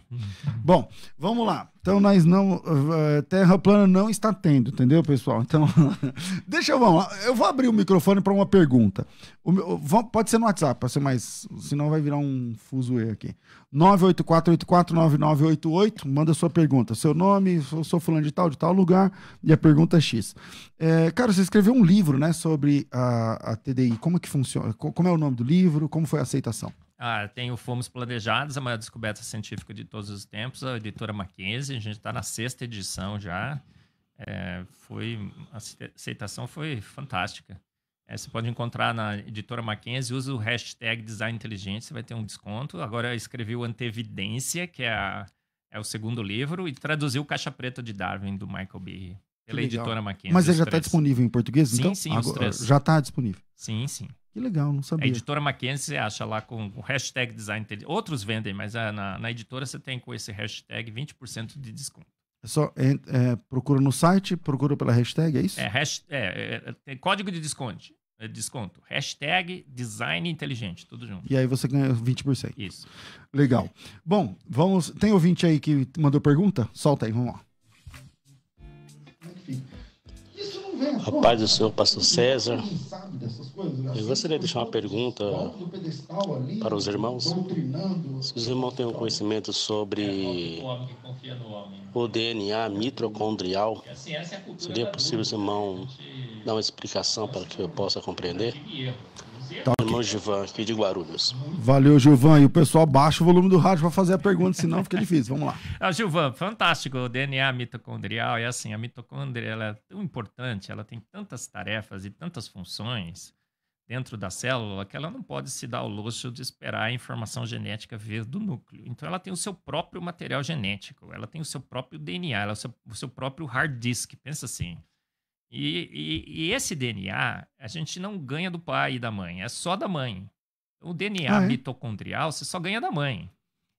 Bom, vamos lá. Então nós não. Uh, terra plana não está tendo, entendeu, pessoal? Então, deixa eu vamos lá. Eu vou abrir o microfone para uma pergunta. O, pode ser no WhatsApp, pode ser mais. Senão vai virar um fuzuê aqui. 984849988, manda sua pergunta. Seu nome, eu sou fulano de tal, de tal lugar, e a pergunta é X. É, cara, você escreveu um livro, né, sobre a, a TDI. Como é que funciona? Como é o nome do livro? Como foi a aceitação? Ah, tem o Fomos Planejados, a maior descoberta científica de todos os tempos, a editora Mackenzie. A gente está na sexta edição já. É, foi a aceitação foi fantástica. É, você pode encontrar na editora Mackenzie, usa o hashtag Design Inteligente, você vai ter um desconto. Agora escrevi o Antevidência, que é, a, é o segundo livro, e traduziu o Caixa Preta de Darwin, do Michael Behe, pela editora Mackenzie. Mas ele já está disponível em português, sim, então? Sim, sim. Já está disponível. Sim, sim. Que legal, não sabia. A editora Mackenzie você acha lá com o hashtag design Outros vendem, mas na, na, editora você tem com esse hashtag 20% de desconto. É só é, é, procura no site, procura pela hashtag, é isso? É, hash, é, é, é código de desconto. É, desconto. Hashtag design inteligente, tudo junto. E aí você ganha 20%. Isso. Legal. Bom, vamos. Tem ouvinte aí que mandou pergunta? Solta aí, vamos lá. A paz do Senhor, pastor César. Né? Eu gostaria de deixar uma pergunta para os irmãos. Se os irmãos têm um conhecimento sobre é, o DNA mitocondrial, assim, é seria possível os irmãos dar uma explicação para que eu possa compreender? Tá Irmão Gilvan, aqui de Guarulhos. Valeu, Gilvan. E o pessoal baixa o volume do rádio para fazer a pergunta, senão fica difícil. Vamos lá. Ah, Gilvan, fantástico. O DNA mitocondrial é assim: a mitocôndria ela é tão importante, ela tem tantas tarefas e tantas funções dentro da célula que ela não pode se dar o luxo de esperar a informação genética vir do núcleo. Então, ela tem o seu próprio material genético, ela tem o seu próprio DNA, ela é o seu, o seu próprio hard disk. Pensa assim. E, e, e, esse DNA a gente não ganha do pai e da mãe, é só da mãe. O DNA ah, é? mitocondrial você só ganha da mãe,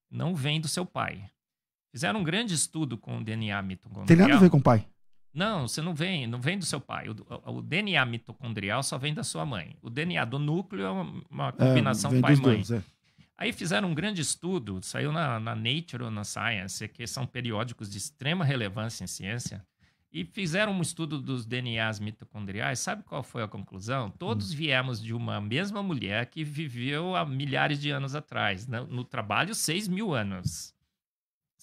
não vem do seu pai. Fizeram um grande estudo com o DNA mitocondrial. Tem nada a ver com o pai? Não, você não vem, não vem do seu pai. O, o DNA mitocondrial só vem da sua mãe. O DNA do núcleo é uma, uma é, combinação é, pai-mãe. É. Aí fizeram um grande estudo, saiu na, na Nature ou na Science, que são periódicos de extrema relevância em ciência e fizeram um estudo dos DNAs mitocondriais. Sabe qual foi a conclusão? Todos hum. viemos de uma mesma mulher que viveu há milhares de anos atrás, né? no trabalho, 6 mil anos.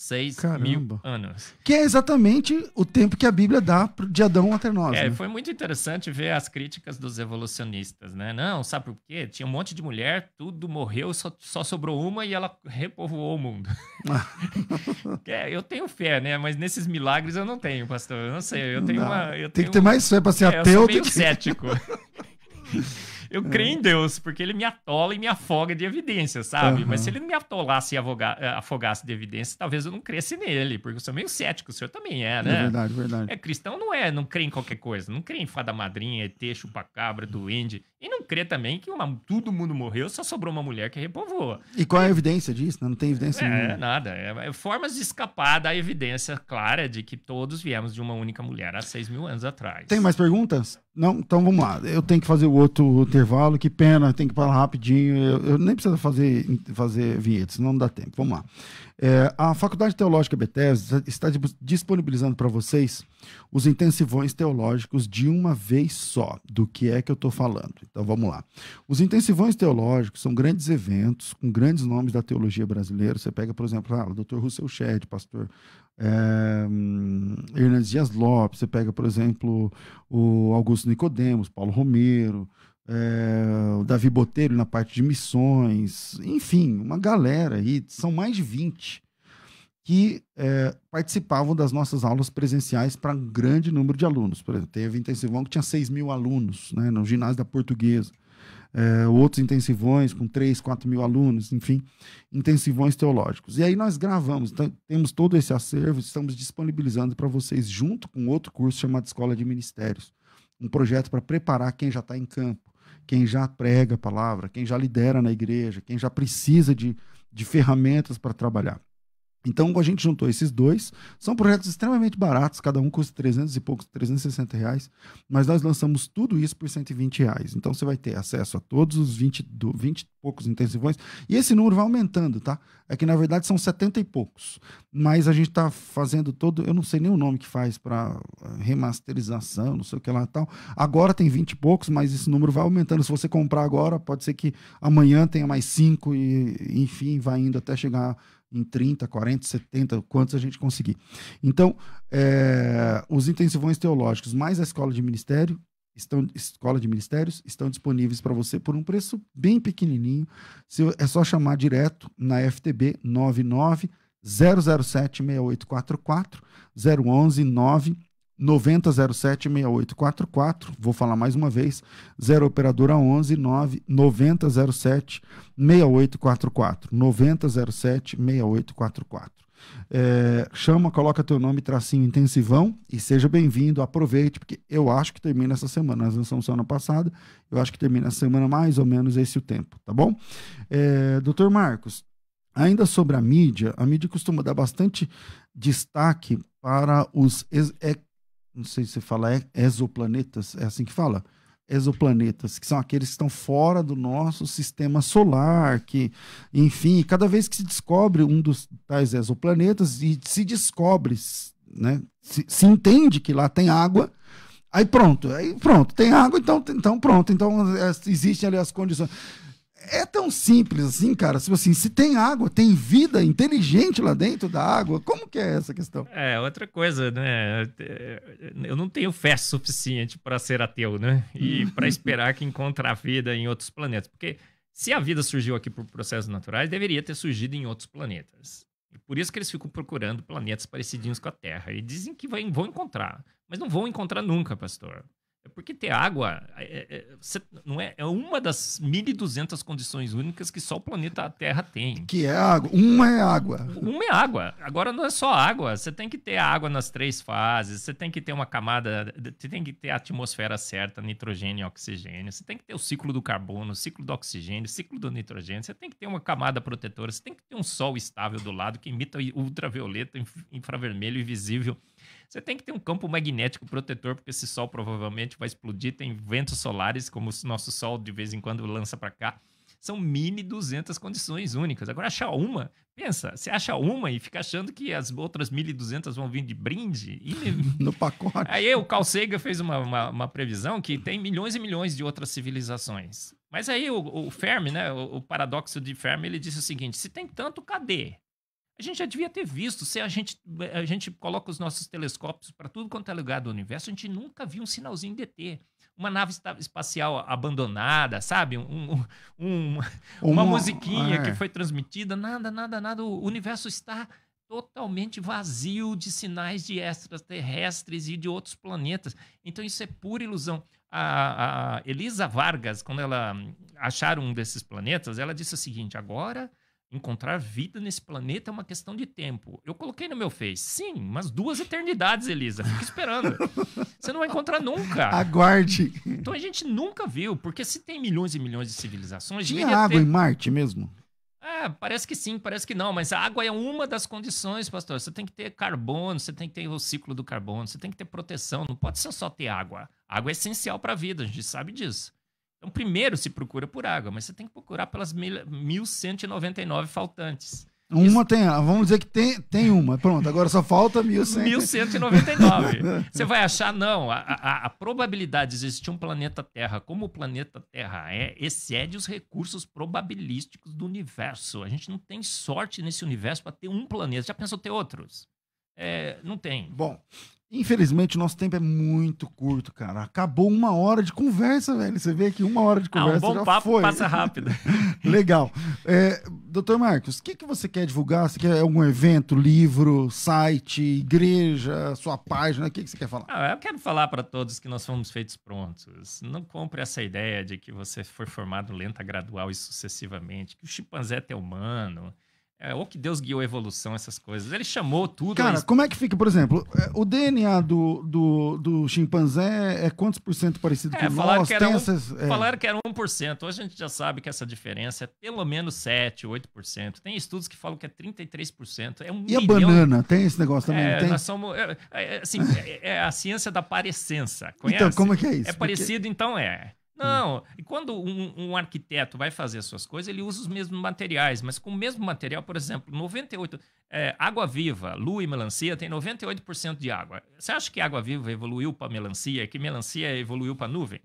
6 mil anos. Que é exatamente o tempo que a Bíblia dá de Adão até nós. É, né? foi muito interessante ver as críticas dos evolucionistas, né? Não, sabe por quê? Tinha um monte de mulher, tudo morreu, só, só sobrou uma e ela repovoou o mundo. é, eu tenho fé, né? Mas nesses milagres eu não tenho, pastor. Eu não sei, eu tenho não, uma... Eu tenho Tem que ter mais fé para ser é, ateu. Eu sou meio que... cético. Eu é. creio em Deus, porque ele me atola e me afoga de evidência, sabe? Uhum. Mas se ele não me atolasse e eh, afogasse de evidência, talvez eu não cresse nele, porque eu sou meio cético, o senhor também é, né? É verdade, verdade. É, cristão não é, não crê em qualquer coisa, não crê em fada madrinha, ET, cabra, duende. E não crê também que uma, todo mundo morreu, só sobrou uma mulher que repovoou. E qual é a evidência disso? Não tem evidência é, nenhuma. Nada. É, é, formas de escapar da evidência clara de que todos viemos de uma única mulher há 6 mil anos atrás. Tem mais perguntas? Não? Então vamos lá. Eu tenho que fazer o outro intervalo. Que pena, tem que parar rapidinho. Eu, eu nem preciso fazer, fazer vinhetas, não dá tempo. Vamos lá. É, a Faculdade Teológica Bethesda está disponibilizando para vocês os intensivões teológicos de uma vez só, do que é que eu estou falando. Então vamos lá. Os intensivões teológicos são grandes eventos com grandes nomes da teologia brasileira. Você pega, por exemplo, ah, o Dr. Russell Shedd, pastor é, hum, Hernandes Dias Lopes, você pega, por exemplo, o Augusto Nicodemos, Paulo Romero, é, o Davi Botelho na parte de missões, enfim, uma galera aí, são mais de 20 que é, participavam das nossas aulas presenciais para um grande número de alunos. Por exemplo, teve intensivão que tinha 6 mil alunos né, no ginásio da portuguesa. É, outros intensivões com 3, 4 mil alunos, enfim, intensivões teológicos. E aí nós gravamos, então, temos todo esse acervo, estamos disponibilizando para vocês, junto com outro curso chamado Escola de Ministérios, um projeto para preparar quem já está em campo quem já prega a palavra, quem já lidera na igreja, quem já precisa de, de ferramentas para trabalhar. Então, a gente juntou esses dois. São projetos extremamente baratos, cada um custa 300 e poucos, 360 reais. Mas nós lançamos tudo isso por 120 reais. Então, você vai ter acesso a todos os 20, 20 e poucos intensivões. E esse número vai aumentando, tá? É que, na verdade, são 70 e poucos. Mas a gente está fazendo todo... Eu não sei nem o nome que faz para eh, remasterização, não sei o que lá e tal. Agora tem 20 e poucos, mas esse número vai aumentando. Se você comprar agora, pode ser que amanhã tenha mais cinco e, enfim, vai indo até chegar em 30, 40, 70, quantos a gente conseguir. Então, é, os intensivões teológicos mais a escola de ministério estão escola de ministérios estão disponíveis para você por um preço bem pequenininho. Se, é só chamar direto na FTB 99 007 6844 011 9 9007 6844, vou falar mais uma vez, 0 operadora 11 9 9007 6844, 9007 6844. É, chama, coloca teu nome, tracinho intensivão e seja bem-vindo, aproveite, porque eu acho que termina essa semana, nós lançamos semana passada, eu acho que termina essa semana mais ou menos esse o tempo, tá bom? É, Doutor Marcos, ainda sobre a mídia, a mídia costuma dar bastante destaque para os ex é, não sei se você fala é exoplanetas, é assim que fala, exoplanetas, que são aqueles que estão fora do nosso sistema solar, que, enfim, cada vez que se descobre um dos tais exoplanetas e se descobre, né, se, se entende que lá tem água, aí pronto, aí pronto, tem água, então, então pronto, então é, existem ali as condições é tão simples assim, cara. Tipo assim, se tem água, tem vida inteligente lá dentro da água. Como que é essa questão? É, outra coisa, né? É, eu não tenho fé suficiente para ser ateu, né? E para esperar que encontre a vida em outros planetas. Porque se a vida surgiu aqui por processos naturais, deveria ter surgido em outros planetas. E por isso que eles ficam procurando planetas parecidinhos com a Terra. E dizem que vão encontrar. Mas não vão encontrar nunca, pastor. É porque ter água é, é, é não é, é uma das 1.200 condições únicas que só o planeta Terra tem. Que é água. Uma é água. Uma é água. Agora não é só água. Você tem que ter água nas três fases, você tem que ter uma camada, você tem que ter a atmosfera certa, nitrogênio e oxigênio, você tem que ter o ciclo do carbono, o ciclo do oxigênio, o ciclo do nitrogênio, você tem que ter uma camada protetora, você tem que ter um sol estável do lado que imita ultravioleta, infravermelho e visível você tem que ter um campo magnético protetor, porque esse sol provavelmente vai explodir. Tem ventos solares, como o nosso sol de vez em quando lança para cá. São mini 200 condições únicas. Agora, achar uma, pensa, você acha uma e fica achando que as outras 1.200 vão vir de brinde. E... no pacote. Aí o Carl Sagan fez uma, uma, uma, previsão que tem milhões e milhões de outras civilizações. Mas aí o, o Fermi, né, o, o paradoxo de Fermi, ele disse o seguinte, se tem tanto, cadê? A gente já devia ter visto. Se a gente, a gente coloca os nossos telescópios para tudo quanto é lugar do universo, a gente nunca viu um sinalzinho de ET. Uma nave espacial abandonada, sabe? Um, um, uma, uma, musiquinha é. que foi transmitida. Nada, nada, nada. O universo está totalmente vazio de sinais de extraterrestres e de outros planetas. Então isso é pura ilusão. A, a Elisa Vargas, quando ela hum, acharam um desses planetas, ela disse o seguinte: agora Encontrar vida nesse planeta é uma questão de tempo. Eu coloquei no meu Face, sim, mas duas eternidades, Elisa. Fica esperando. Você não vai encontrar nunca. Aguarde. Então a gente nunca viu, porque se tem milhões e milhões de civilizações. Tinha água ter... em Marte mesmo? É, parece que sim, parece que não, mas a água é uma das condições, pastor. Você tem que ter carbono, você tem que ter o ciclo do carbono, você tem que ter proteção. Não pode ser só ter água. A água é essencial para a vida, a gente sabe disso. Então, primeiro se procura por água, mas você tem que procurar pelas 1.199 faltantes. Uma tem, ah, vamos dizer que tem, tem uma. Pronto, agora só falta 1.100. 1.199. Você vai achar, não. A, a, a, probabilidade de existir um planeta Terra como o planeta Terra é, excede os recursos probabilísticos do universo. A gente não tem sorte nesse universo para ter um planeta. Já pensou ter outros? É, não tem. Bom, Infelizmente, o nosso tempo é muito curto, cara. Acabou uma hora de conversa, velho. Você vê que uma hora de conversa. Ah, um bom já papo foi. passa rápido. Legal. É, doutor Marcos, o que, que você quer divulgar? Você quer algum evento, livro, site, igreja, sua página? O que, que você quer falar? Ah, eu quero falar para todos que nós fomos feitos prontos. Não compre essa ideia de que você foi formado lenta, gradual e sucessivamente, que o chimpanzé é humano é, ou que Deus guiou a evolução, essas coisas. Ele chamou tudo. Cara, mas... como é que fica, por exemplo, é, o DNA do, do, do chimpanzé é quantos por cento parecido é, com falaram nosso? Que era um, essas, é... Falaram que era 1%. Hoje a gente já sabe que essa diferença é pelo menos 7, 8%. Tem estudos que falam que é 33%. É um e milhão... a banana? Tem esse negócio também? É, Nós somos, é, é, é assim, é, a ciência da parecença. Então, conhece? Então, como é que é isso? É parecido, então é. Hum. Não, e quando um, um, arquiteto vai fazer as suas coisas, ele usa os mesmos materiais, mas com o mesmo material, por exemplo, 98 é, água viva, lua e melancia tem 98% de água. Você acha que água viva evoluiu para melancia, que melancia evoluiu para nuvem?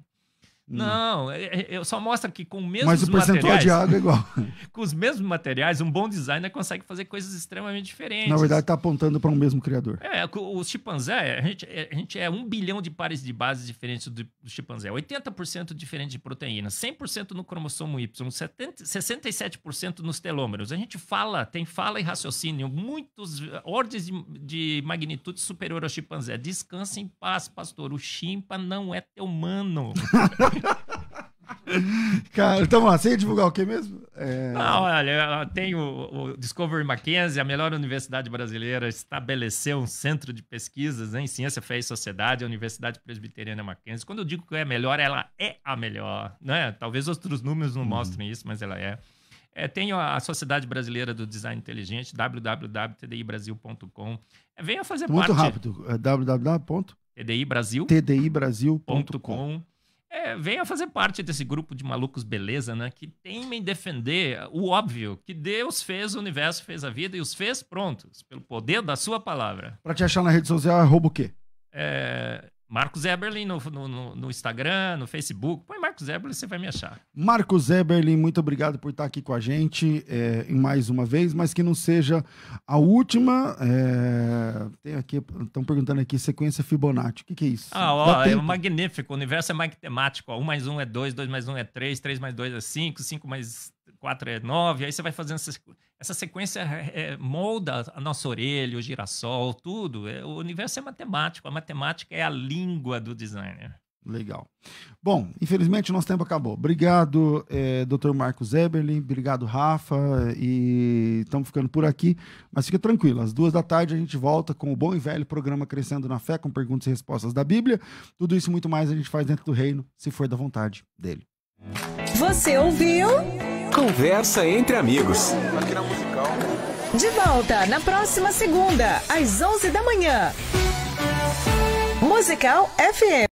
Não, é, é, é, só mostra que com o mesmo Mas o percentual de água é igual. com os mesmos materiais, um bom designer consegue fazer coisas extremamente diferentes. Na verdade, está apontando para um mesmo criador. É, os chimpanzé, a gente, a gente é um bilhão de pares de bases diferentes do, do chimpanzé. 80% diferente de proteína, 100% no cromossomo Y, 70, 67% nos telômeros. A gente fala, tem fala e raciocínio, muitos ordens de, de magnitude superior ao chimpanzé. Descanse em paz, pastor. O chimpa não é teu mano. Cara, então lá, você ia divulgar o que mesmo? É... Não, olha, tem o, o Discovery Mackenzie, a melhor universidade brasileira, estabeleceu um centro de pesquisas né, em ciência, fé e sociedade, a Universidade Presbiteriana Mackenzie. Quando eu digo que é a melhor, ela é a melhor, né? Talvez outros números não uhum. mostrem isso, mas ela é. É, tem a Sociedade Brasileira do Design Inteligente, www.tdibrasil.com. É, venha fazer Muito parte. Muito rápido, é www.tdibrasil.com é, venha fazer parte desse grupo de malucos beleza, né? Que temem defender o óbvio, que Deus fez o universo, fez a vida e os fez prontos, pelo poder da sua palavra. Para te achar na rede social, é roubo o quê? É, Marcos Eberlin no, no, no, Instagram, no Facebook. Põe Marcos Eberlin, você vai me achar. Marcos Eberlin, muito obrigado por estar aqui com a gente é, mais uma vez, mas que não seja a última. É, tem aqui, estão perguntando aqui, sequência Fibonacci. O que, que é isso? Ah, ó, é magnífico. O universo é matemático. Ó. 1 mais 1 é 2, 2 mais 1 é 3, 3 mais 2 é 5, 5 mais 4 é 9. Aí você vai fazendo essa sequência essa sequência é, molda a nossa orelha, o girassol, tudo. É, o universo é matemático, a matemática é a língua do designer. Legal. Bom, infelizmente nosso tempo acabou. Obrigado, é, Dr. Marcos Eberlin, obrigado, Rafa, e estamos ficando por aqui. Mas fica tranquilo, às duas da tarde a gente volta com o bom e velho programa Crescendo na Fé, com perguntas e respostas da Bíblia. Tudo isso e muito mais a gente faz dentro do reino, se for da vontade dele. Você ouviu? Conversa entre amigos. Aqui na musical. De volta na próxima segunda, às 11 da manhã. Musical FM.